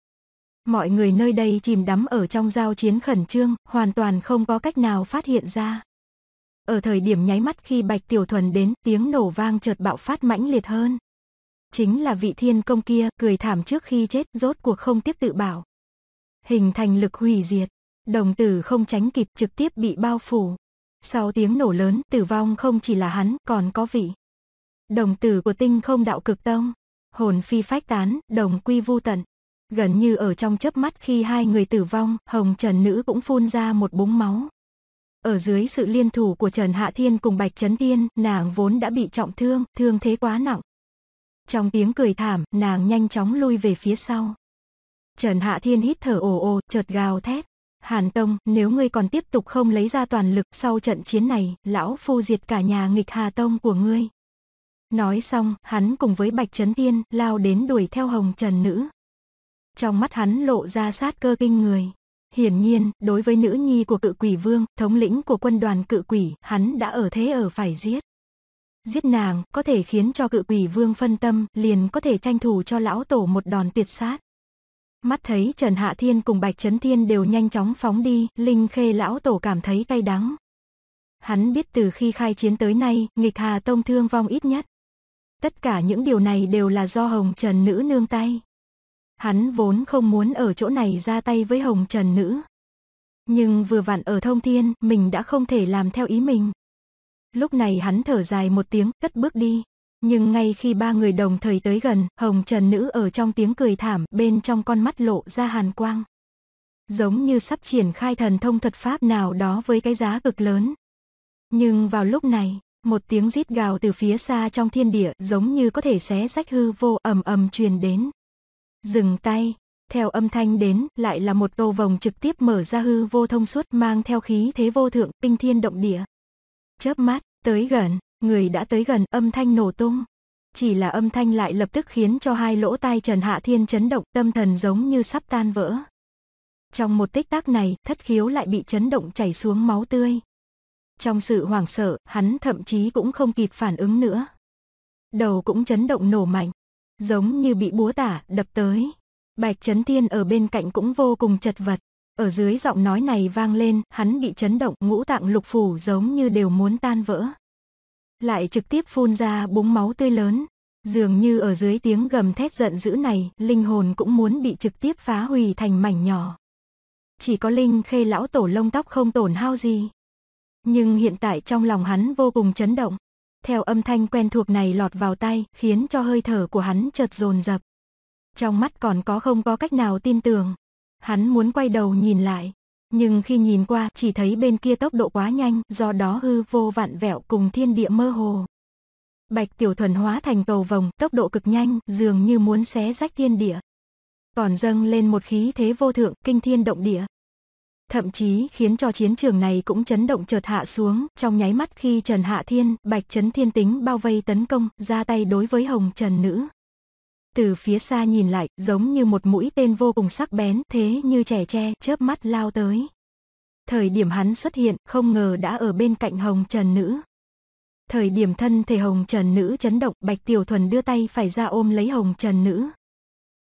mọi người nơi đây chìm đắm ở trong giao chiến khẩn trương, hoàn toàn không có cách nào phát hiện ra. Ở thời điểm nháy mắt khi Bạch Tiểu Thuần đến, tiếng nổ vang chợt bạo phát mãnh liệt hơn. Chính là vị thiên công kia, cười thảm trước khi chết, rốt cuộc không tiếc tự bảo. Hình thành lực hủy diệt, đồng tử không tránh kịp trực tiếp bị bao phủ. Sau tiếng nổ lớn, tử vong không chỉ là hắn, còn có vị. Đồng tử của tinh không đạo cực tông, hồn phi phách tán, đồng quy vu tận. Gần như ở trong chớp mắt khi hai người tử vong, Hồng Trần Nữ cũng phun ra một búng máu. Ở dưới sự liên thủ của Trần Hạ Thiên cùng Bạch Trấn Thiên, nàng vốn đã bị trọng thương, thương thế quá nặng. Trong tiếng cười thảm, nàng nhanh chóng lui về phía sau. Trần Hạ Thiên hít thở ồ ồ, chợt gào thét. Hàn Tông, nếu ngươi còn tiếp tục không lấy ra toàn lực sau trận chiến này, lão phu diệt cả nhà nghịch Hà Tông của ngươi. Nói xong, hắn cùng với Bạch Trấn Thiên lao đến đuổi theo Hồng Trần Nữ trong mắt hắn lộ ra sát cơ kinh người. Hiển nhiên, đối với nữ nhi của cự quỷ vương, thống lĩnh của quân đoàn cự quỷ, hắn đã ở thế ở phải giết. Giết nàng, có thể khiến cho cự quỷ vương phân tâm, liền có thể tranh thủ cho lão tổ một đòn tuyệt sát. Mắt thấy Trần Hạ Thiên cùng Bạch Trấn Thiên đều nhanh chóng phóng đi, Linh Khê lão tổ cảm thấy cay đắng. Hắn biết từ khi khai chiến tới nay, nghịch hà tông thương vong ít nhất. Tất cả những điều này đều là do Hồng Trần Nữ nương tay. Hắn vốn không muốn ở chỗ này ra tay với Hồng Trần nữ. Nhưng vừa vặn ở thông thiên, mình đã không thể làm theo ý mình. Lúc này hắn thở dài một tiếng, cất bước đi. Nhưng ngay khi ba người đồng thời tới gần, Hồng Trần Nữ ở trong tiếng cười thảm, bên trong con mắt lộ ra hàn quang. Giống như sắp triển khai thần thông thuật pháp nào đó với cái giá cực lớn. Nhưng vào lúc này, một tiếng rít gào từ phía xa trong thiên địa giống như có thể xé rách hư vô ầm ầm truyền đến dừng tay, theo âm thanh đến lại là một tô vòng trực tiếp mở ra hư vô thông suốt mang theo khí thế vô thượng, tinh thiên động địa. Chớp mắt, tới gần, người đã tới gần, âm thanh nổ tung. Chỉ là âm thanh lại lập tức khiến cho hai lỗ tai Trần Hạ Thiên chấn động, tâm thần giống như sắp tan vỡ. Trong một tích tắc này, thất khiếu lại bị chấn động chảy xuống máu tươi. Trong sự hoảng sợ, hắn thậm chí cũng không kịp phản ứng nữa. Đầu cũng chấn động nổ mạnh giống như bị búa tả đập tới. Bạch Trấn Thiên ở bên cạnh cũng vô cùng chật vật. Ở dưới giọng nói này vang lên, hắn bị chấn động, ngũ tạng lục phủ giống như đều muốn tan vỡ. Lại trực tiếp phun ra búng máu tươi lớn. Dường như ở dưới tiếng gầm thét giận dữ này, linh hồn cũng muốn bị trực tiếp phá hủy thành mảnh nhỏ. Chỉ có Linh Khê lão tổ lông tóc không tổn hao gì. Nhưng hiện tại trong lòng hắn vô cùng chấn động theo âm thanh quen thuộc này lọt vào tay khiến cho hơi thở của hắn chợt dồn dập. Trong mắt còn có không có cách nào tin tưởng. Hắn muốn quay đầu nhìn lại, nhưng khi nhìn qua chỉ thấy bên kia tốc độ quá nhanh, do đó hư vô vạn vẹo cùng thiên địa mơ hồ. Bạch Tiểu Thuần hóa thành cầu vồng, tốc độ cực nhanh, dường như muốn xé rách thiên địa. Còn dâng lên một khí thế vô thượng, kinh thiên động địa thậm chí khiến cho chiến trường này cũng chấn động chợt hạ xuống, trong nháy mắt khi Trần Hạ Thiên, Bạch Trấn Thiên tính bao vây tấn công, ra tay đối với Hồng Trần Nữ. Từ phía xa nhìn lại, giống như một mũi tên vô cùng sắc bén, thế như trẻ tre, chớp mắt lao tới. Thời điểm hắn xuất hiện, không ngờ đã ở bên cạnh Hồng Trần Nữ. Thời điểm thân thể Hồng Trần Nữ chấn động, Bạch Tiểu Thuần đưa tay phải ra ôm lấy Hồng Trần Nữ,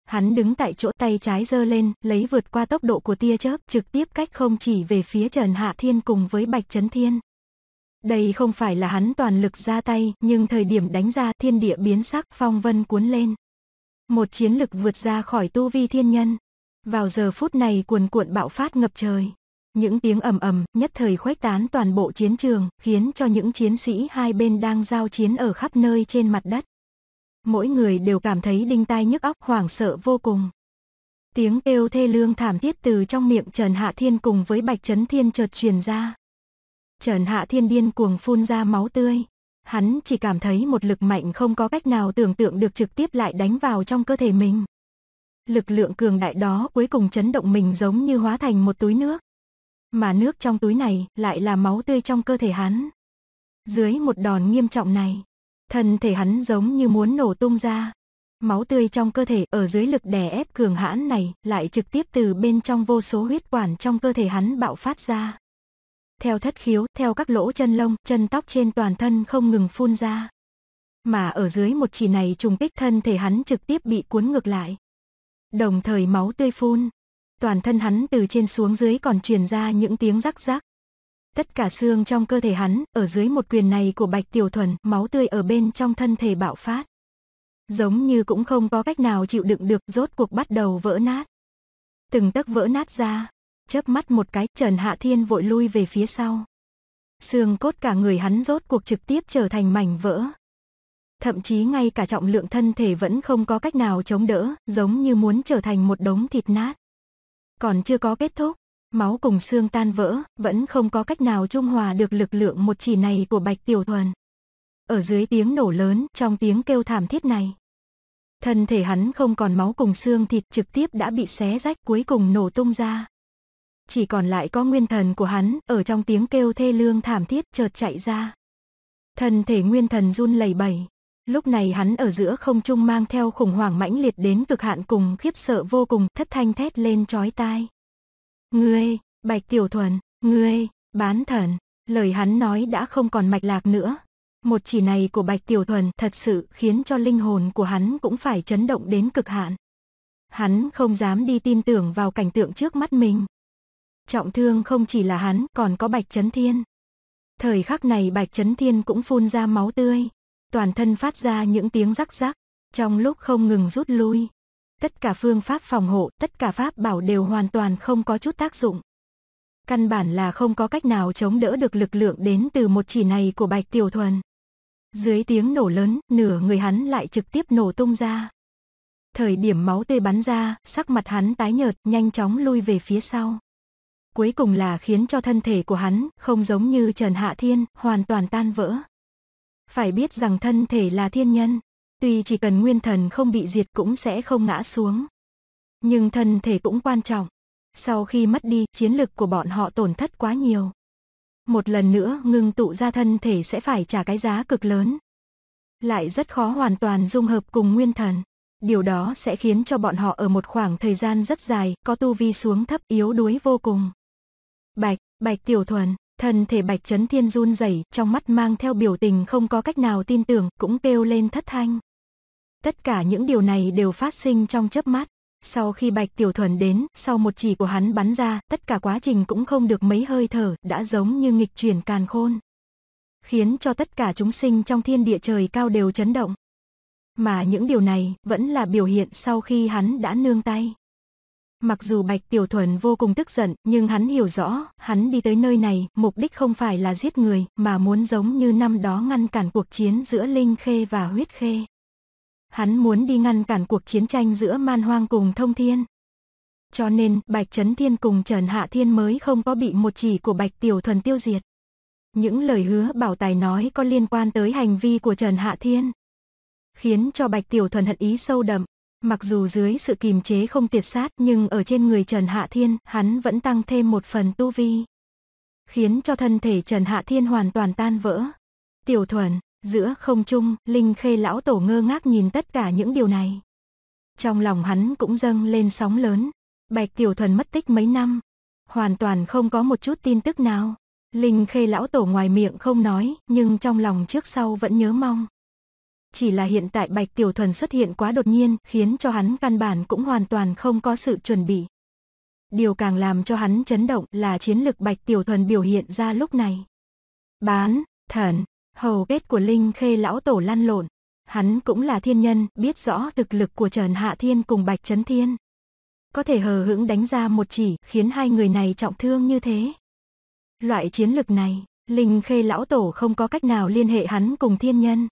Hắn đứng tại chỗ tay trái giơ lên, lấy vượt qua tốc độ của tia chớp, trực tiếp cách không chỉ về phía Trần Hạ Thiên cùng với Bạch Chấn Thiên. Đây không phải là hắn toàn lực ra tay, nhưng thời điểm đánh ra thiên địa biến sắc, phong vân cuốn lên. Một chiến lực vượt ra khỏi tu vi thiên nhân. Vào giờ phút này cuồn cuộn bạo phát ngập trời. Những tiếng ầm ầm nhất thời khuếch tán toàn bộ chiến trường, khiến cho những chiến sĩ hai bên đang giao chiến ở khắp nơi trên mặt đất mỗi người đều cảm thấy đinh tai nhức óc hoảng sợ vô cùng. Tiếng kêu thê lương thảm thiết từ trong miệng Trần Hạ Thiên cùng với Bạch Trấn Thiên chợt truyền ra. Trần Hạ Thiên điên cuồng phun ra máu tươi. Hắn chỉ cảm thấy một lực mạnh không có cách nào tưởng tượng được trực tiếp lại đánh vào trong cơ thể mình. Lực lượng cường đại đó cuối cùng chấn động mình giống như hóa thành một túi nước. Mà nước trong túi này lại là máu tươi trong cơ thể hắn. Dưới một đòn nghiêm trọng này, Thân thể hắn giống như muốn nổ tung ra. Máu tươi trong cơ thể ở dưới lực đè ép cường hãn này lại trực tiếp từ bên trong vô số huyết quản trong cơ thể hắn bạo phát ra. Theo thất khiếu, theo các lỗ chân lông, chân tóc trên toàn thân không ngừng phun ra. Mà ở dưới một chỉ này trùng kích thân thể hắn trực tiếp bị cuốn ngược lại. Đồng thời máu tươi phun. Toàn thân hắn từ trên xuống dưới còn truyền ra những tiếng rắc rắc tất cả xương trong cơ thể hắn, ở dưới một quyền này của Bạch Tiểu Thuần, máu tươi ở bên trong thân thể bạo phát. Giống như cũng không có cách nào chịu đựng được, rốt cuộc bắt đầu vỡ nát. Từng tấc vỡ nát ra, chớp mắt một cái, Trần Hạ Thiên vội lui về phía sau. Xương cốt cả người hắn rốt cuộc trực tiếp trở thành mảnh vỡ. Thậm chí ngay cả trọng lượng thân thể vẫn không có cách nào chống đỡ, giống như muốn trở thành một đống thịt nát. Còn chưa có kết thúc, máu cùng xương tan vỡ, vẫn không có cách nào trung hòa được lực lượng một chỉ này của Bạch Tiểu Thuần. Ở dưới tiếng nổ lớn, trong tiếng kêu thảm thiết này, thân thể hắn không còn máu cùng xương thịt trực tiếp đã bị xé rách cuối cùng nổ tung ra. Chỉ còn lại có nguyên thần của hắn, ở trong tiếng kêu thê lương thảm thiết chợt chạy ra. Thân thể nguyên thần run lẩy bẩy, Lúc này hắn ở giữa không trung mang theo khủng hoảng mãnh liệt đến cực hạn cùng khiếp sợ vô cùng, thất thanh thét lên chói tai ngươi, bạch tiểu thuần, ngươi, bán thần, lời hắn nói đã không còn mạch lạc nữa. Một chỉ này của Bạch Tiểu Thuần thật sự khiến cho linh hồn của hắn cũng phải chấn động đến cực hạn. Hắn không dám đi tin tưởng vào cảnh tượng trước mắt mình. Trọng thương không chỉ là hắn còn có Bạch Chấn Thiên. Thời khắc này Bạch Chấn Thiên cũng phun ra máu tươi, toàn thân phát ra những tiếng rắc rắc, trong lúc không ngừng rút lui tất cả phương pháp phòng hộ, tất cả pháp bảo đều hoàn toàn không có chút tác dụng. Căn bản là không có cách nào chống đỡ được lực lượng đến từ một chỉ này của Bạch Tiểu Thuần. Dưới tiếng nổ lớn, nửa người hắn lại trực tiếp nổ tung ra. Thời điểm máu tươi bắn ra, sắc mặt hắn tái nhợt, nhanh chóng lui về phía sau. Cuối cùng là khiến cho thân thể của hắn, không giống như Trần Hạ Thiên, hoàn toàn tan vỡ. Phải biết rằng thân thể là thiên nhân, Tuy chỉ cần nguyên thần không bị diệt cũng sẽ không ngã xuống. Nhưng thân thể cũng quan trọng. Sau khi mất đi, chiến lực của bọn họ tổn thất quá nhiều. Một lần nữa ngưng tụ ra thân thể sẽ phải trả cái giá cực lớn. Lại rất khó hoàn toàn dung hợp cùng nguyên thần. Điều đó sẽ khiến cho bọn họ ở một khoảng thời gian rất dài, có tu vi xuống thấp yếu đuối vô cùng. Bạch, Bạch Tiểu Thuần, Thân thể Bạch chấn Thiên run rẩy, trong mắt mang theo biểu tình không có cách nào tin tưởng, cũng kêu lên thất thanh. Tất cả những điều này đều phát sinh trong chớp mắt. Sau khi Bạch Tiểu Thuần đến, sau một chỉ của hắn bắn ra, tất cả quá trình cũng không được mấy hơi thở, đã giống như nghịch chuyển càn khôn. Khiến cho tất cả chúng sinh trong thiên địa trời cao đều chấn động. Mà những điều này vẫn là biểu hiện sau khi hắn đã nương tay. Mặc dù Bạch Tiểu Thuần vô cùng tức giận, nhưng hắn hiểu rõ, hắn đi tới nơi này, mục đích không phải là giết người, mà muốn giống như năm đó ngăn cản cuộc chiến giữa Linh Khê và Huyết Khê. Hắn muốn đi ngăn cản cuộc chiến tranh giữa Man Hoang cùng Thông Thiên. Cho nên, Bạch Trấn Thiên cùng Trần Hạ Thiên mới không có bị một chỉ của Bạch Tiểu Thuần tiêu diệt. Những lời hứa bảo tài nói có liên quan tới hành vi của Trần Hạ Thiên khiến cho Bạch Tiểu Thuần hận ý sâu đậm, Mặc dù dưới sự kìm chế không tiệt sát nhưng ở trên người Trần Hạ Thiên, hắn vẫn tăng thêm một phần tu vi. Khiến cho thân thể Trần Hạ Thiên hoàn toàn tan vỡ. Tiểu thuần, giữa không trung, Linh Khê lão tổ ngơ ngác nhìn tất cả những điều này. Trong lòng hắn cũng dâng lên sóng lớn. Bạch Tiểu thuần mất tích mấy năm. Hoàn toàn không có một chút tin tức nào. Linh Khê lão tổ ngoài miệng không nói, nhưng trong lòng trước sau vẫn nhớ mong chỉ là hiện tại Bạch Tiểu Thuần xuất hiện quá đột nhiên, khiến cho hắn căn bản cũng hoàn toàn không có sự chuẩn bị. Điều càng làm cho hắn chấn động là chiến lực Bạch Tiểu Thuần biểu hiện ra lúc này. Bán, thần, hầu kết của Linh Khê lão tổ lăn lộn. Hắn cũng là thiên nhân, biết rõ thực lực của Trần Hạ Thiên cùng Bạch Chấn Thiên. Có thể hờ hững đánh ra một chỉ, khiến hai người này trọng thương như thế. Loại chiến lực này, Linh Khê lão tổ không có cách nào liên hệ hắn cùng thiên nhân.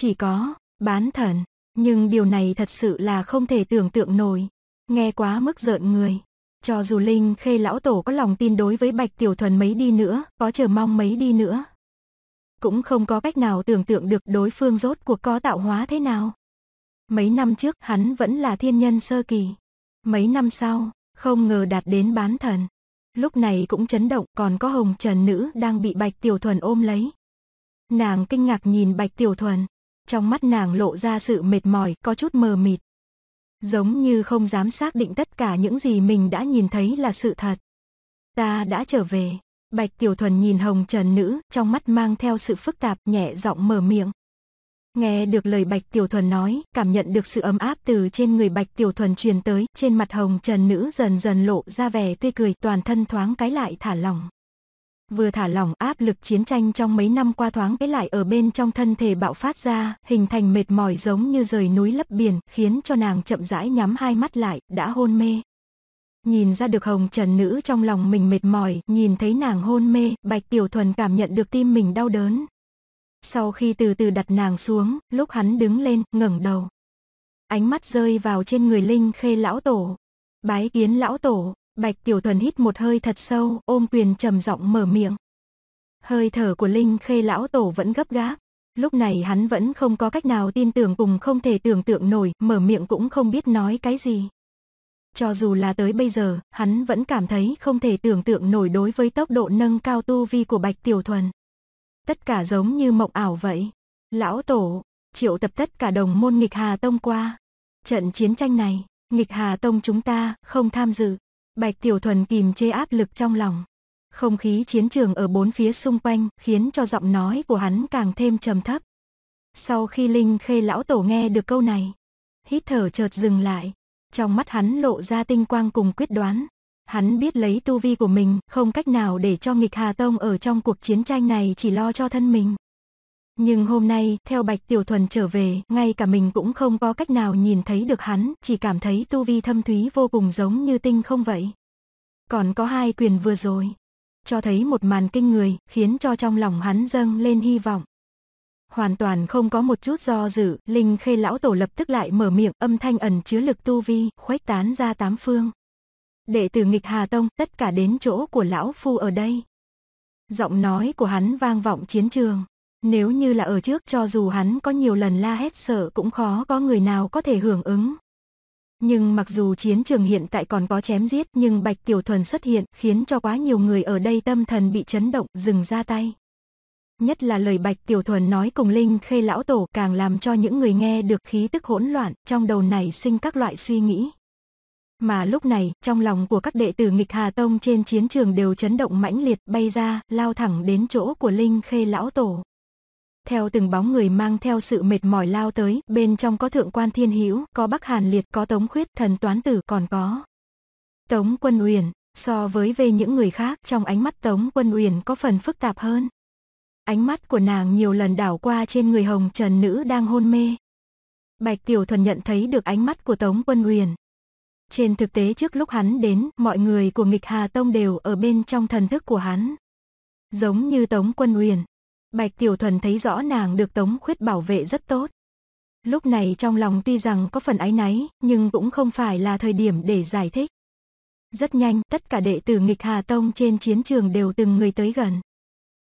Chỉ có, bán thần, nhưng điều này thật sự là không thể tưởng tượng nổi. Nghe quá mức giận người. Cho dù Linh Khê lão tổ có lòng tin đối với Bạch Tiểu Thuần mấy đi nữa, có chờ mong mấy đi nữa. Cũng không có cách nào tưởng tượng được đối phương rốt cuộc có tạo hóa thế nào. Mấy năm trước hắn vẫn là thiên nhân sơ kỳ. Mấy năm sau, không ngờ đạt đến bán thần. Lúc này cũng chấn động còn có hồng trần nữ đang bị Bạch Tiểu Thuần ôm lấy. Nàng kinh ngạc nhìn Bạch Tiểu Thuần, trong mắt nàng lộ ra sự mệt mỏi, có chút mờ mịt. Giống như không dám xác định tất cả những gì mình đã nhìn thấy là sự thật. Ta đã trở về. Bạch Tiểu Thuần nhìn hồng trần nữ, trong mắt mang theo sự phức tạp, nhẹ giọng mở miệng. Nghe được lời Bạch Tiểu Thuần nói, cảm nhận được sự ấm áp từ trên người Bạch Tiểu Thuần truyền tới, trên mặt hồng trần nữ dần dần lộ ra vẻ tươi cười toàn thân thoáng cái lại thả lỏng vừa thả lỏng áp lực chiến tranh trong mấy năm qua thoáng cái lại ở bên trong thân thể bạo phát ra, hình thành mệt mỏi giống như rời núi lấp biển, khiến cho nàng chậm rãi nhắm hai mắt lại, đã hôn mê. Nhìn ra được hồng trần nữ trong lòng mình mệt mỏi, nhìn thấy nàng hôn mê, bạch tiểu thuần cảm nhận được tim mình đau đớn. Sau khi từ từ đặt nàng xuống, lúc hắn đứng lên, ngẩng đầu. Ánh mắt rơi vào trên người Linh Khê lão tổ. Bái kiến lão tổ, Bạch Tiểu Thuần hít một hơi thật sâu, ôm quyền trầm giọng mở miệng. Hơi thở của Linh Khê lão tổ vẫn gấp gáp, lúc này hắn vẫn không có cách nào tin tưởng cùng không thể tưởng tượng nổi, mở miệng cũng không biết nói cái gì. Cho dù là tới bây giờ, hắn vẫn cảm thấy không thể tưởng tượng nổi đối với tốc độ nâng cao tu vi của Bạch Tiểu Thuần. Tất cả giống như mộng ảo vậy. Lão Tổ, triệu tập tất cả đồng môn nghịch Hà Tông qua. Trận chiến tranh này, nghịch Hà Tông chúng ta không tham dự. Bạch Tiểu Thuần kìm chế áp lực trong lòng. Không khí chiến trường ở bốn phía xung quanh khiến cho giọng nói của hắn càng thêm trầm thấp. Sau khi Linh Khê lão tổ nghe được câu này, hít thở chợt dừng lại, trong mắt hắn lộ ra tinh quang cùng quyết đoán. Hắn biết lấy tu vi của mình, không cách nào để cho nghịch Hà Tông ở trong cuộc chiến tranh này chỉ lo cho thân mình. Nhưng hôm nay, theo Bạch Tiểu Thuần trở về, ngay cả mình cũng không có cách nào nhìn thấy được hắn, chỉ cảm thấy tu vi thâm thúy vô cùng giống như tinh không vậy. Còn có hai quyền vừa rồi, cho thấy một màn kinh người, khiến cho trong lòng hắn dâng lên hy vọng. Hoàn toàn không có một chút do dự, Linh Khê lão tổ lập tức lại mở miệng, âm thanh ẩn chứa lực tu vi, khuếch tán ra tám phương. Đệ tử nghịch Hà Tông, tất cả đến chỗ của lão phu ở đây. Giọng nói của hắn vang vọng chiến trường. Nếu như là ở trước cho dù hắn có nhiều lần la hét sợ cũng khó có người nào có thể hưởng ứng. Nhưng mặc dù chiến trường hiện tại còn có chém giết nhưng Bạch Tiểu Thuần xuất hiện khiến cho quá nhiều người ở đây tâm thần bị chấn động dừng ra tay. Nhất là lời Bạch Tiểu Thuần nói cùng Linh Khê Lão Tổ càng làm cho những người nghe được khí tức hỗn loạn trong đầu này sinh các loại suy nghĩ. Mà lúc này, trong lòng của các đệ tử nghịch Hà Tông trên chiến trường đều chấn động mãnh liệt bay ra, lao thẳng đến chỗ của Linh Khê Lão Tổ theo từng bóng người mang theo sự mệt mỏi lao tới, bên trong có thượng quan thiên hữu, có Bắc Hàn Liệt, có Tống Khuyết, thần toán tử còn có. Tống Quân Uyển, so với về những người khác, trong ánh mắt Tống Quân Uyển có phần phức tạp hơn. Ánh mắt của nàng nhiều lần đảo qua trên người hồng trần nữ đang hôn mê. Bạch Tiểu Thuần nhận thấy được ánh mắt của Tống Quân Uyển. Trên thực tế trước lúc hắn đến, mọi người của nghịch Hà Tông đều ở bên trong thần thức của hắn. Giống như Tống Quân Uyển, Bạch Tiểu Thuần thấy rõ nàng được Tống Khuyết bảo vệ rất tốt. Lúc này trong lòng tuy rằng có phần áy náy, nhưng cũng không phải là thời điểm để giải thích. Rất nhanh, tất cả đệ tử nghịch Hà Tông trên chiến trường đều từng người tới gần.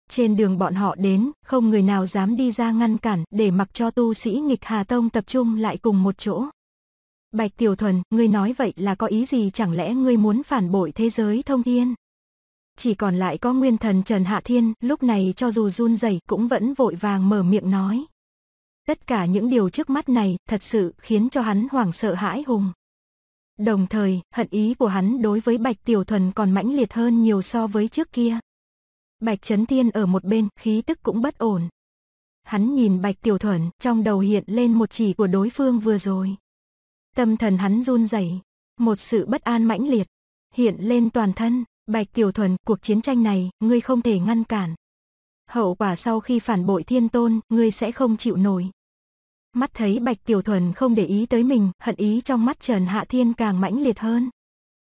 Trên đường bọn họ đến, không người nào dám đi ra ngăn cản để mặc cho tu sĩ nghịch Hà Tông tập trung lại cùng một chỗ. Bạch Tiểu Thuần, ngươi nói vậy là có ý gì chẳng lẽ ngươi muốn phản bội thế giới thông thiên? chỉ còn lại có nguyên thần Trần Hạ Thiên, lúc này cho dù run rẩy cũng vẫn vội vàng mở miệng nói. Tất cả những điều trước mắt này thật sự khiến cho hắn hoảng sợ hãi hùng. Đồng thời, hận ý của hắn đối với Bạch Tiểu Thuần còn mãnh liệt hơn nhiều so với trước kia. Bạch Trấn Thiên ở một bên, khí tức cũng bất ổn. Hắn nhìn Bạch Tiểu Thuần, trong đầu hiện lên một chỉ của đối phương vừa rồi. Tâm thần hắn run rẩy, một sự bất an mãnh liệt hiện lên toàn thân. Bạch Tiểu Thuần, cuộc chiến tranh này, ngươi không thể ngăn cản. Hậu quả sau khi phản bội thiên tôn, ngươi sẽ không chịu nổi. Mắt thấy Bạch Tiểu Thuần không để ý tới mình, hận ý trong mắt Trần Hạ Thiên càng mãnh liệt hơn.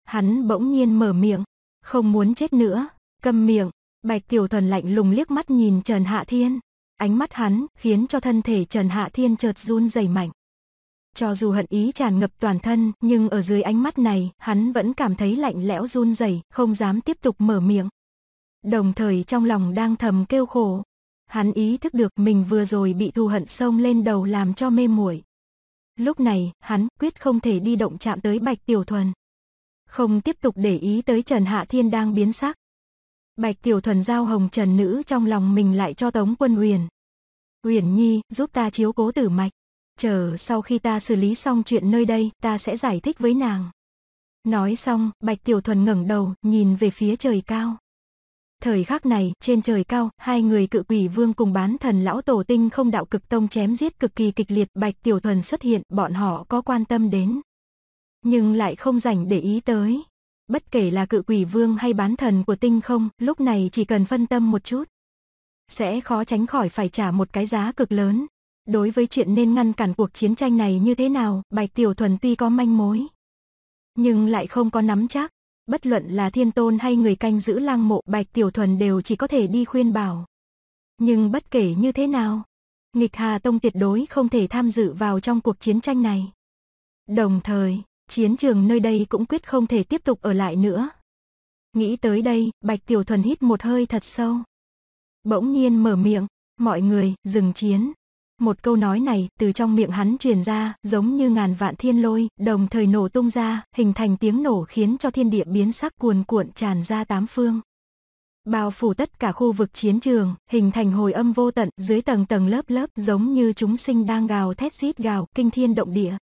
Hắn bỗng nhiên mở miệng, không muốn chết nữa, Cầm miệng. Bạch Tiểu Thuần lạnh lùng liếc mắt nhìn Trần Hạ Thiên. Ánh mắt hắn khiến cho thân thể Trần Hạ Thiên chợt run dày mạnh. Cho dù hận ý tràn ngập toàn thân, nhưng ở dưới ánh mắt này, hắn vẫn cảm thấy lạnh lẽo run rẩy, không dám tiếp tục mở miệng. Đồng thời trong lòng đang thầm kêu khổ. Hắn ý thức được mình vừa rồi bị thù hận sông lên đầu làm cho mê muội. Lúc này, hắn quyết không thể đi động chạm tới Bạch Tiểu Thuần. Không tiếp tục để ý tới Trần Hạ Thiên đang biến sắc. Bạch Tiểu Thuần giao hồng trần nữ trong lòng mình lại cho Tống Quân Uyển. Uyển Nhi, giúp ta chiếu cố tử mạch chờ sau khi ta xử lý xong chuyện nơi đây, ta sẽ giải thích với nàng. Nói xong, Bạch Tiểu Thuần ngẩng đầu, nhìn về phía trời cao. Thời khắc này, trên trời cao, hai người cự quỷ vương cùng bán thần lão tổ tinh không đạo cực tông chém giết cực kỳ kịch liệt. Bạch Tiểu Thuần xuất hiện, bọn họ có quan tâm đến. Nhưng lại không rảnh để ý tới. Bất kể là cự quỷ vương hay bán thần của tinh không, lúc này chỉ cần phân tâm một chút. Sẽ khó tránh khỏi phải trả một cái giá cực lớn, Đối với chuyện nên ngăn cản cuộc chiến tranh này như thế nào, Bạch Tiểu Thuần tuy có manh mối, nhưng lại không có nắm chắc. Bất luận là thiên tôn hay người canh giữ lang mộ, Bạch Tiểu Thuần đều chỉ có thể đi khuyên bảo. Nhưng bất kể như thế nào, Nghịch Hà Tông tuyệt đối không thể tham dự vào trong cuộc chiến tranh này. Đồng thời, chiến trường nơi đây cũng quyết không thể tiếp tục ở lại nữa. Nghĩ tới đây, Bạch Tiểu Thuần hít một hơi thật sâu. Bỗng nhiên mở miệng, mọi người, dừng chiến. Một câu nói này, từ trong miệng hắn truyền ra, giống như ngàn vạn thiên lôi, đồng thời nổ tung ra, hình thành tiếng nổ khiến cho thiên địa biến sắc cuồn cuộn tràn ra tám phương. Bao phủ tất cả khu vực chiến trường, hình thành hồi âm vô tận, dưới tầng tầng lớp lớp, giống như chúng sinh đang gào thét rít gào, kinh thiên động địa.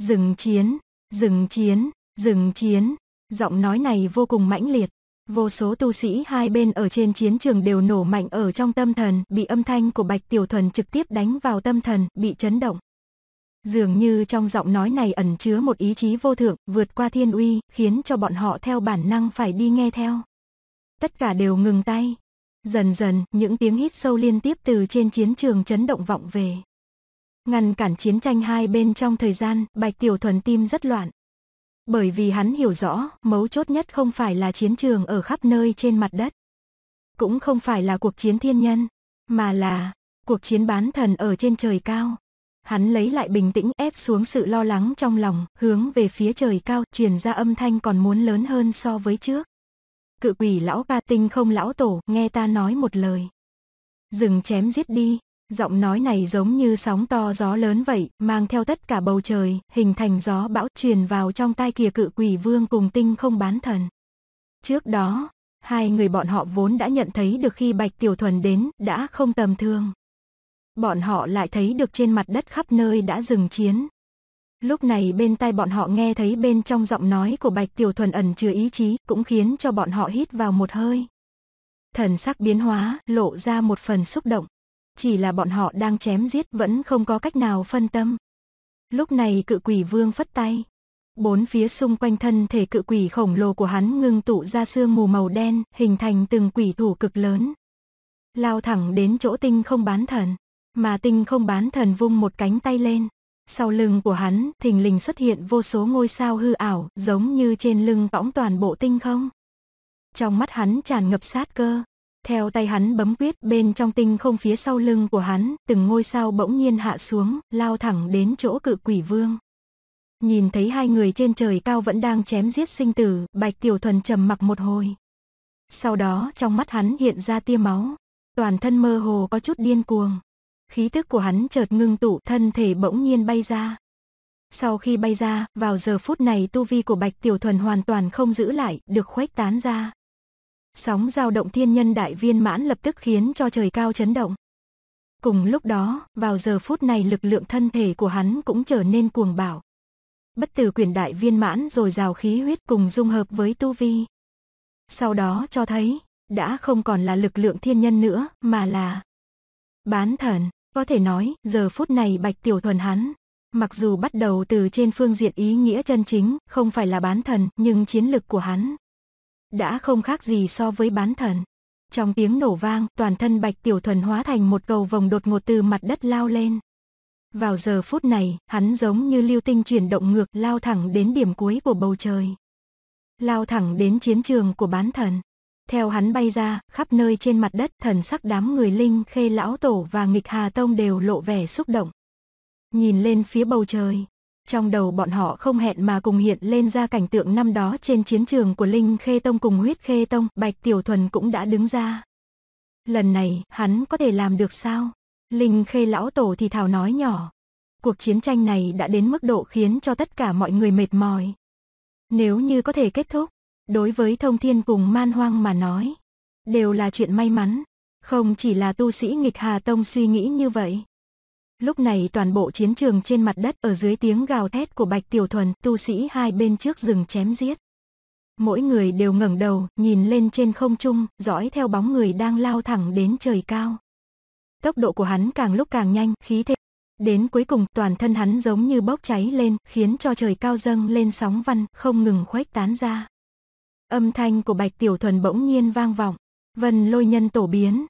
Dừng chiến, dừng chiến, dừng chiến, giọng nói này vô cùng mãnh liệt, Vô số tu sĩ hai bên ở trên chiến trường đều nổ mạnh ở trong tâm thần, bị âm thanh của Bạch Tiểu Thuần trực tiếp đánh vào tâm thần, bị chấn động. Dường như trong giọng nói này ẩn chứa một ý chí vô thượng, vượt qua thiên uy, khiến cho bọn họ theo bản năng phải đi nghe theo. Tất cả đều ngừng tay. Dần dần, những tiếng hít sâu liên tiếp từ trên chiến trường chấn động vọng về. Ngăn cản chiến tranh hai bên trong thời gian, Bạch Tiểu Thuần tim rất loạn. Bởi vì hắn hiểu rõ, mấu chốt nhất không phải là chiến trường ở khắp nơi trên mặt đất. Cũng không phải là cuộc chiến thiên nhân, mà là cuộc chiến bán thần ở trên trời cao. Hắn lấy lại bình tĩnh ép xuống sự lo lắng trong lòng, hướng về phía trời cao, truyền ra âm thanh còn muốn lớn hơn so với trước. Cự quỷ lão ca tinh không lão tổ, nghe ta nói một lời. Dừng chém giết đi. Giọng nói này giống như sóng to gió lớn vậy, mang theo tất cả bầu trời, hình thành gió bão truyền vào trong tai kìa cự quỷ vương cùng tinh không bán thần. Trước đó, hai người bọn họ vốn đã nhận thấy được khi Bạch Tiểu Thuần đến, đã không tầm thương. Bọn họ lại thấy được trên mặt đất khắp nơi đã dừng chiến. Lúc này bên tai bọn họ nghe thấy bên trong giọng nói của Bạch Tiểu Thuần ẩn chứa ý chí, cũng khiến cho bọn họ hít vào một hơi. Thần sắc biến hóa, lộ ra một phần xúc động chỉ là bọn họ đang chém giết vẫn không có cách nào phân tâm. Lúc này cự quỷ vương phất tay. Bốn phía xung quanh thân thể cự quỷ khổng lồ của hắn ngưng tụ ra sương mù màu đen, hình thành từng quỷ thủ cực lớn. Lao thẳng đến chỗ tinh không bán thần, mà tinh không bán thần vung một cánh tay lên. Sau lưng của hắn, thình lình xuất hiện vô số ngôi sao hư ảo, giống như trên lưng võng toàn bộ tinh không. Trong mắt hắn tràn ngập sát cơ, theo tay hắn bấm quyết bên trong tinh không phía sau lưng của hắn, từng ngôi sao bỗng nhiên hạ xuống, lao thẳng đến chỗ cự quỷ vương. Nhìn thấy hai người trên trời cao vẫn đang chém giết sinh tử, Bạch Tiểu Thuần trầm mặc một hồi. Sau đó trong mắt hắn hiện ra tia máu, toàn thân mơ hồ có chút điên cuồng. Khí tức của hắn chợt ngưng tụ thân thể bỗng nhiên bay ra. Sau khi bay ra, vào giờ phút này tu vi của Bạch Tiểu Thuần hoàn toàn không giữ lại, được khuếch tán ra. Sóng dao động thiên nhân đại viên mãn lập tức khiến cho trời cao chấn động. Cùng lúc đó, vào giờ phút này lực lượng thân thể của hắn cũng trở nên cuồng bạo. Bất tử quyền đại viên mãn rồi rào khí huyết cùng dung hợp với tu vi. Sau đó cho thấy, đã không còn là lực lượng thiên nhân nữa, mà là bán thần. Có thể nói, giờ phút này bạch tiểu thuần hắn, mặc dù bắt đầu từ trên phương diện ý nghĩa chân chính, không phải là bán thần, nhưng chiến lực của hắn đã không khác gì so với bán thần. Trong tiếng nổ vang, toàn thân Bạch Tiểu Thuần hóa thành một cầu vồng đột ngột từ mặt đất lao lên. Vào giờ phút này, hắn giống như lưu tinh chuyển động ngược lao thẳng đến điểm cuối của bầu trời. Lao thẳng đến chiến trường của bán thần. Theo hắn bay ra, khắp nơi trên mặt đất thần sắc đám người linh khê lão tổ và nghịch hà tông đều lộ vẻ xúc động. Nhìn lên phía bầu trời, trong đầu bọn họ không hẹn mà cùng hiện lên ra cảnh tượng năm đó trên chiến trường của Linh Khê Tông cùng huyết Khê Tông, Bạch Tiểu Thuần cũng đã đứng ra. Lần này, hắn có thể làm được sao? Linh Khê Lão Tổ thì thảo nói nhỏ. Cuộc chiến tranh này đã đến mức độ khiến cho tất cả mọi người mệt mỏi. Nếu như có thể kết thúc, đối với thông thiên cùng man hoang mà nói, đều là chuyện may mắn. Không chỉ là tu sĩ nghịch Hà Tông suy nghĩ như vậy. Lúc này toàn bộ chiến trường trên mặt đất ở dưới tiếng gào thét của Bạch Tiểu Thuần, tu sĩ hai bên trước rừng chém giết. Mỗi người đều ngẩng đầu, nhìn lên trên không trung, dõi theo bóng người đang lao thẳng đến trời cao. Tốc độ của hắn càng lúc càng nhanh, khí thế. Đến cuối cùng, toàn thân hắn giống như bốc cháy lên, khiến cho trời cao dâng lên sóng văn, không ngừng khuếch tán ra. Âm thanh của Bạch Tiểu Thuần bỗng nhiên vang vọng. Vân lôi nhân tổ biến,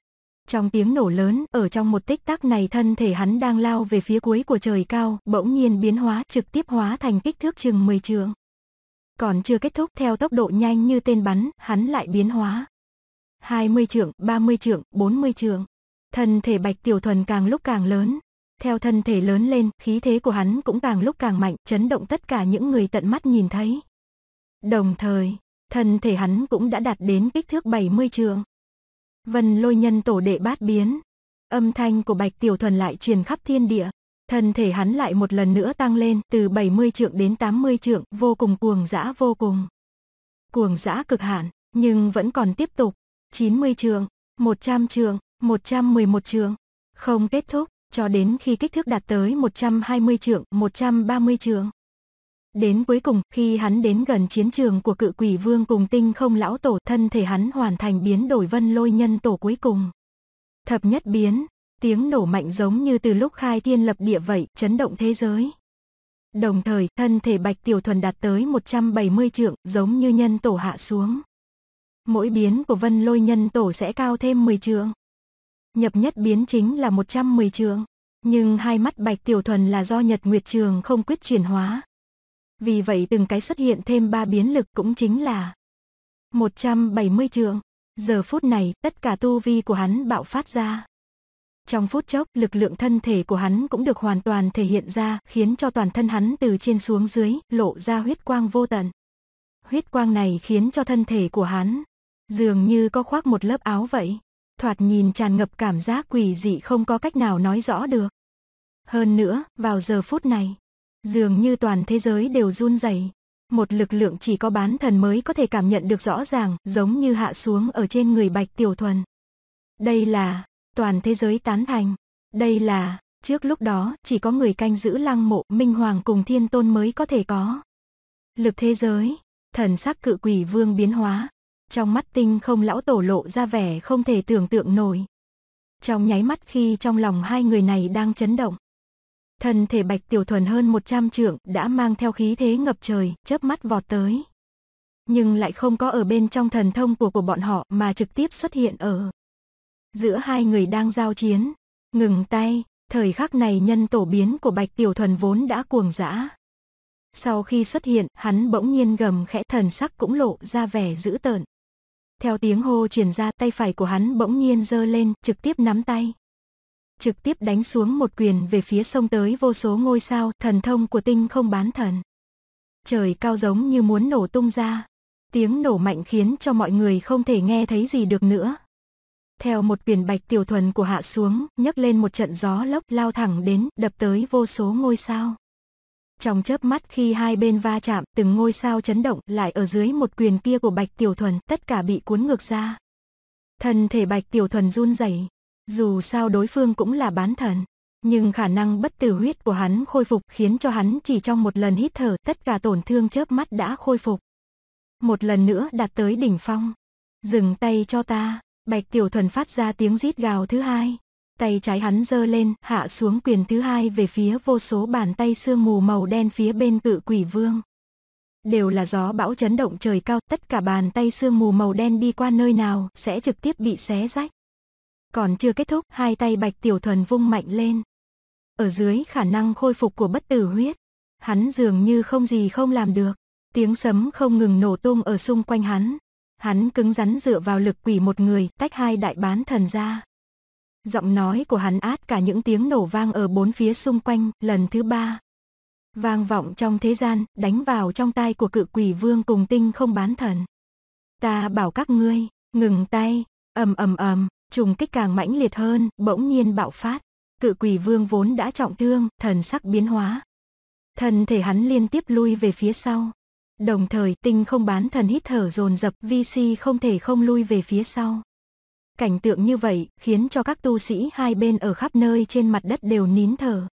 trong tiếng nổ lớn, ở trong một tích tắc này thân thể hắn đang lao về phía cuối của trời cao, bỗng nhiên biến hóa, trực tiếp hóa thành kích thước chừng 10 trường. Còn chưa kết thúc, theo tốc độ nhanh như tên bắn, hắn lại biến hóa. 20 trượng, 30 trượng, 40 trượng. Thân thể Bạch Tiểu Thuần càng lúc càng lớn. Theo thân thể lớn lên, khí thế của hắn cũng càng lúc càng mạnh, chấn động tất cả những người tận mắt nhìn thấy. Đồng thời, thân thể hắn cũng đã đạt đến kích thước 70 trượng. Vân lôi nhân tổ đệ bát biến. Âm thanh của Bạch Tiểu Thuần lại truyền khắp thiên địa. Thân thể hắn lại một lần nữa tăng lên từ 70 trượng đến 80 trượng, vô cùng cuồng dã vô cùng. Cuồng dã cực hạn, nhưng vẫn còn tiếp tục. 90 trượng, 100 trượng, 111 trượng. Không kết thúc, cho đến khi kích thước đạt tới 120 trượng, 130 trượng. Đến cuối cùng, khi hắn đến gần chiến trường của cự quỷ vương cùng tinh không lão tổ, thân thể hắn hoàn thành biến đổi vân lôi nhân tổ cuối cùng. Thập nhất biến, tiếng nổ mạnh giống như từ lúc khai thiên lập địa vậy, chấn động thế giới. Đồng thời, thân thể Bạch Tiểu Thuần đạt tới 170 trượng, giống như nhân tổ hạ xuống. Mỗi biến của vân lôi nhân tổ sẽ cao thêm 10 trượng. Nhập nhất biến chính là 110 trượng. Nhưng hai mắt Bạch Tiểu Thuần là do Nhật Nguyệt Trường không quyết chuyển hóa vì vậy từng cái xuất hiện thêm ba biến lực cũng chính là 170 trượng. Giờ phút này, tất cả tu vi của hắn bạo phát ra. Trong phút chốc, lực lượng thân thể của hắn cũng được hoàn toàn thể hiện ra, khiến cho toàn thân hắn từ trên xuống dưới, lộ ra huyết quang vô tận. Huyết quang này khiến cho thân thể của hắn dường như có khoác một lớp áo vậy, thoạt nhìn tràn ngập cảm giác quỷ dị không có cách nào nói rõ được. Hơn nữa, vào giờ phút này, Dường như toàn thế giới đều run rẩy. Một lực lượng chỉ có bán thần mới có thể cảm nhận được rõ ràng, giống như hạ xuống ở trên người Bạch Tiểu Thuần. Đây là, toàn thế giới tán thành. Đây là, trước lúc đó, chỉ có người canh giữ lăng mộ, Minh Hoàng cùng Thiên Tôn mới có thể có. Lực thế giới, thần sắc cự quỷ vương biến hóa. Trong mắt tinh không lão tổ lộ ra vẻ không thể tưởng tượng nổi. Trong nháy mắt khi trong lòng hai người này đang chấn động thần thể Bạch Tiểu Thuần hơn 100 trượng đã mang theo khí thế ngập trời, chớp mắt vọt tới. Nhưng lại không có ở bên trong thần thông của của bọn họ mà trực tiếp xuất hiện ở. Giữa hai người đang giao chiến, ngừng tay, thời khắc này nhân tổ biến của Bạch Tiểu Thuần vốn đã cuồng dã. Sau khi xuất hiện, hắn bỗng nhiên gầm khẽ thần sắc cũng lộ ra vẻ dữ tợn. Theo tiếng hô truyền ra tay phải của hắn bỗng nhiên giơ lên, trực tiếp nắm tay trực tiếp đánh xuống một quyền về phía sông tới vô số ngôi sao, thần thông của tinh không bán thần. Trời cao giống như muốn nổ tung ra, tiếng nổ mạnh khiến cho mọi người không thể nghe thấy gì được nữa. Theo một quyền bạch tiểu thuần của hạ xuống, nhấc lên một trận gió lốc lao thẳng đến, đập tới vô số ngôi sao. Trong chớp mắt khi hai bên va chạm, từng ngôi sao chấn động lại ở dưới một quyền kia của Bạch Tiểu Thuần, tất cả bị cuốn ngược ra. Thân thể Bạch Tiểu Thuần run rẩy dù sao đối phương cũng là bán thần, nhưng khả năng bất tử huyết của hắn khôi phục khiến cho hắn chỉ trong một lần hít thở tất cả tổn thương chớp mắt đã khôi phục. Một lần nữa đạt tới đỉnh phong. Dừng tay cho ta, Bạch Tiểu Thuần phát ra tiếng rít gào thứ hai. Tay trái hắn giơ lên, hạ xuống quyền thứ hai về phía vô số bàn tay sương mù màu đen phía bên cự quỷ vương. Đều là gió bão chấn động trời cao, tất cả bàn tay sương mù màu đen đi qua nơi nào sẽ trực tiếp bị xé rách. Còn chưa kết thúc, hai tay Bạch Tiểu Thuần vung mạnh lên. Ở dưới khả năng khôi phục của bất tử huyết, hắn dường như không gì không làm được. Tiếng sấm không ngừng nổ tung ở xung quanh hắn. Hắn cứng rắn dựa vào lực quỷ một người, tách hai đại bán thần ra. Giọng nói của hắn át cả những tiếng nổ vang ở bốn phía xung quanh, lần thứ ba. Vang vọng trong thế gian, đánh vào trong tai của cự quỷ vương cùng tinh không bán thần. Ta bảo các ngươi, ngừng tay, ầm ầm ầm, trùng kích càng mãnh liệt hơn, bỗng nhiên bạo phát. Cự quỷ vương vốn đã trọng thương, thần sắc biến hóa. Thần thể hắn liên tiếp lui về phía sau. Đồng thời tinh không bán thần hít thở dồn dập si không thể không lui về phía sau. Cảnh tượng như vậy khiến cho các tu sĩ hai bên ở khắp nơi trên mặt đất đều nín thở.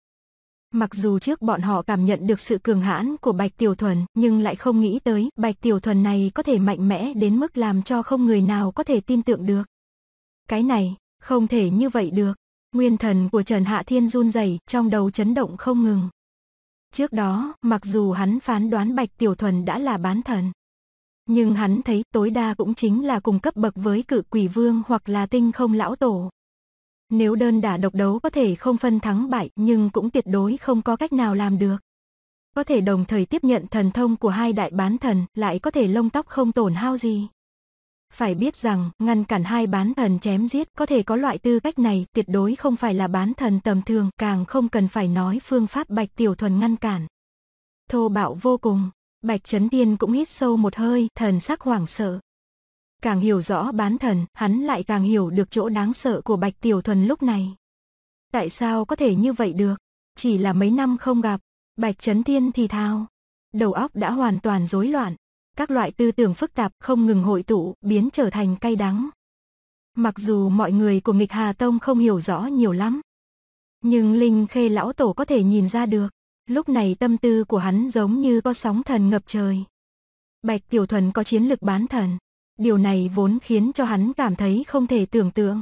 Mặc dù trước bọn họ cảm nhận được sự cường hãn của Bạch Tiểu Thuần, nhưng lại không nghĩ tới Bạch Tiểu Thuần này có thể mạnh mẽ đến mức làm cho không người nào có thể tin tưởng được. Cái này, không thể như vậy được. Nguyên thần của Trần Hạ Thiên run rẩy, trong đầu chấn động không ngừng. Trước đó, mặc dù hắn phán đoán Bạch Tiểu Thuần đã là bán thần, nhưng hắn thấy tối đa cũng chính là cùng cấp bậc với cự quỷ vương hoặc là tinh không lão tổ. Nếu đơn đả độc đấu có thể không phân thắng bại nhưng cũng tuyệt đối không có cách nào làm được. Có thể đồng thời tiếp nhận thần thông của hai đại bán thần lại có thể lông tóc không tổn hao gì. Phải biết rằng, ngăn cản hai bán thần chém giết có thể có loại tư cách này tuyệt đối không phải là bán thần tầm thường, càng không cần phải nói phương pháp Bạch Tiểu Thuần ngăn cản. Thô bạo vô cùng, Bạch chấn Tiên cũng hít sâu một hơi, thần sắc hoảng sợ. Càng hiểu rõ bán thần, hắn lại càng hiểu được chỗ đáng sợ của Bạch Tiểu Thuần lúc này. Tại sao có thể như vậy được? Chỉ là mấy năm không gặp, Bạch chấn Tiên thì thao. Đầu óc đã hoàn toàn rối loạn, các loại tư tưởng phức tạp không ngừng hội tụ, biến trở thành cay đắng. Mặc dù mọi người của nghịch Hà Tông không hiểu rõ nhiều lắm, nhưng Linh Khê Lão Tổ có thể nhìn ra được, lúc này tâm tư của hắn giống như có sóng thần ngập trời. Bạch Tiểu Thuần có chiến lực bán thần, điều này vốn khiến cho hắn cảm thấy không thể tưởng tượng.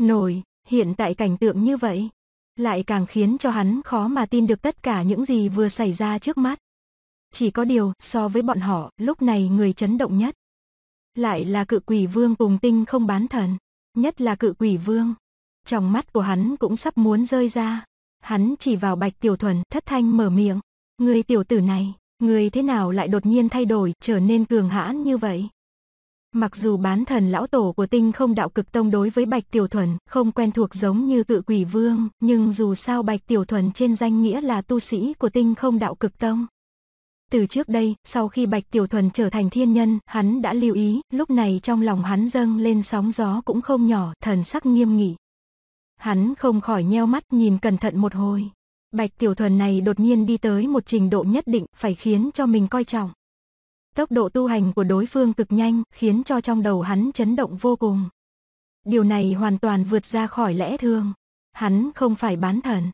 Nổi, hiện tại cảnh tượng như vậy, lại càng khiến cho hắn khó mà tin được tất cả những gì vừa xảy ra trước mắt. Chỉ có điều, so với bọn họ, lúc này người chấn động nhất. Lại là cự quỷ vương cùng tinh không bán thần. Nhất là cự quỷ vương. Trong mắt của hắn cũng sắp muốn rơi ra. Hắn chỉ vào bạch tiểu thuần, thất thanh mở miệng. Người tiểu tử này, người thế nào lại đột nhiên thay đổi, trở nên cường hãn như vậy? Mặc dù bán thần lão tổ của tinh không đạo cực tông đối với Bạch Tiểu Thuần không quen thuộc giống như cự quỷ vương, nhưng dù sao Bạch Tiểu Thuần trên danh nghĩa là tu sĩ của tinh không đạo cực tông. Từ trước đây, sau khi Bạch Tiểu Thuần trở thành thiên nhân, hắn đã lưu ý, lúc này trong lòng hắn dâng lên sóng gió cũng không nhỏ, thần sắc nghiêm nghị. Hắn không khỏi nheo mắt nhìn cẩn thận một hồi. Bạch Tiểu Thuần này đột nhiên đi tới một trình độ nhất định, phải khiến cho mình coi trọng. Tốc độ tu hành của đối phương cực nhanh, khiến cho trong đầu hắn chấn động vô cùng. Điều này hoàn toàn vượt ra khỏi lẽ thường. Hắn không phải bán thần.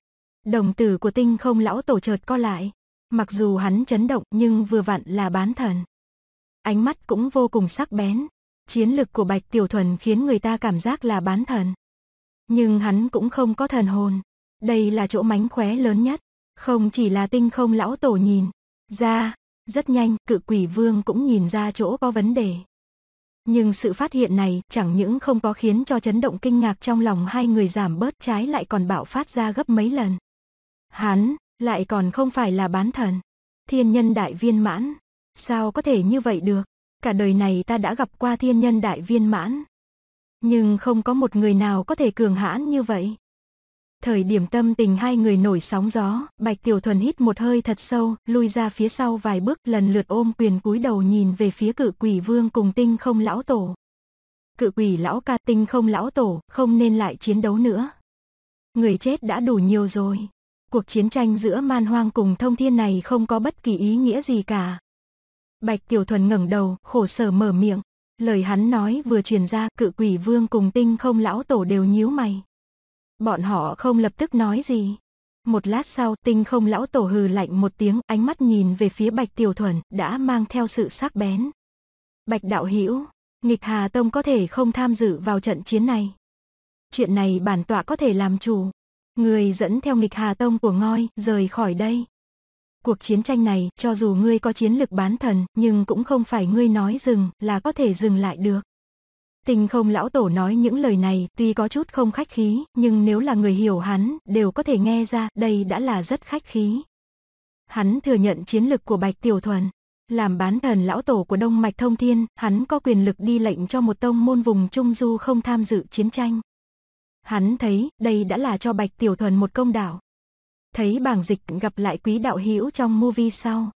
Đồng tử của tinh không lão tổ chợt co lại. Mặc dù hắn chấn động nhưng vừa vặn là bán thần. Ánh mắt cũng vô cùng sắc bén. Chiến lực của Bạch Tiểu Thuần khiến người ta cảm giác là bán thần. Nhưng hắn cũng không có thần hồn. Đây là chỗ mánh khóe lớn nhất. Không chỉ là tinh không lão tổ nhìn. Ra, rất nhanh, cự quỷ vương cũng nhìn ra chỗ có vấn đề. Nhưng sự phát hiện này chẳng những không có khiến cho chấn động kinh ngạc trong lòng hai người giảm bớt trái lại còn bạo phát ra gấp mấy lần. Hắn, lại còn không phải là bán thần. Thiên nhân đại viên mãn, sao có thể như vậy được? Cả đời này ta đã gặp qua thiên nhân đại viên mãn, nhưng không có một người nào có thể cường hãn như vậy. Thời điểm tâm tình hai người nổi sóng gió, Bạch Tiểu Thuần hít một hơi thật sâu, lui ra phía sau vài bước lần lượt ôm quyền cúi đầu nhìn về phía cự quỷ vương cùng tinh không lão tổ. Cự quỷ lão ca tinh không lão tổ, không nên lại chiến đấu nữa. Người chết đã đủ nhiều rồi, cuộc chiến tranh giữa man hoang cùng thông thiên này không có bất kỳ ý nghĩa gì cả. Bạch Tiểu Thuần ngẩng đầu, khổ sở mở miệng. Lời hắn nói vừa truyền ra, cự quỷ vương cùng tinh không lão tổ đều nhíu mày. Bọn họ không lập tức nói gì. Một lát sau, tinh không lão tổ hừ lạnh một tiếng, ánh mắt nhìn về phía Bạch Tiểu Thuần, đã mang theo sự sắc bén. Bạch Đạo Hữu nghịch Hà Tông có thể không tham dự vào trận chiến này. Chuyện này bản tọa có thể làm chủ. Người dẫn theo nghịch hà tông của ngoi, rời khỏi đây. Cuộc chiến tranh này, cho dù ngươi có chiến lực bán thần, nhưng cũng không phải ngươi nói dừng, là có thể dừng lại được. Tình không lão tổ nói những lời này, tuy có chút không khách khí, nhưng nếu là người hiểu hắn, đều có thể nghe ra, đây đã là rất khách khí. Hắn thừa nhận chiến lực của Bạch Tiểu Thuần. Làm bán thần lão tổ của Đông Mạch Thông Thiên, hắn có quyền lực đi lệnh cho một tông môn vùng Trung Du không tham dự chiến tranh. Hắn thấy đây đã là cho Bạch Tiểu Thuần một công đạo Thấy bảng dịch gặp lại quý đạo hữu trong movie sau.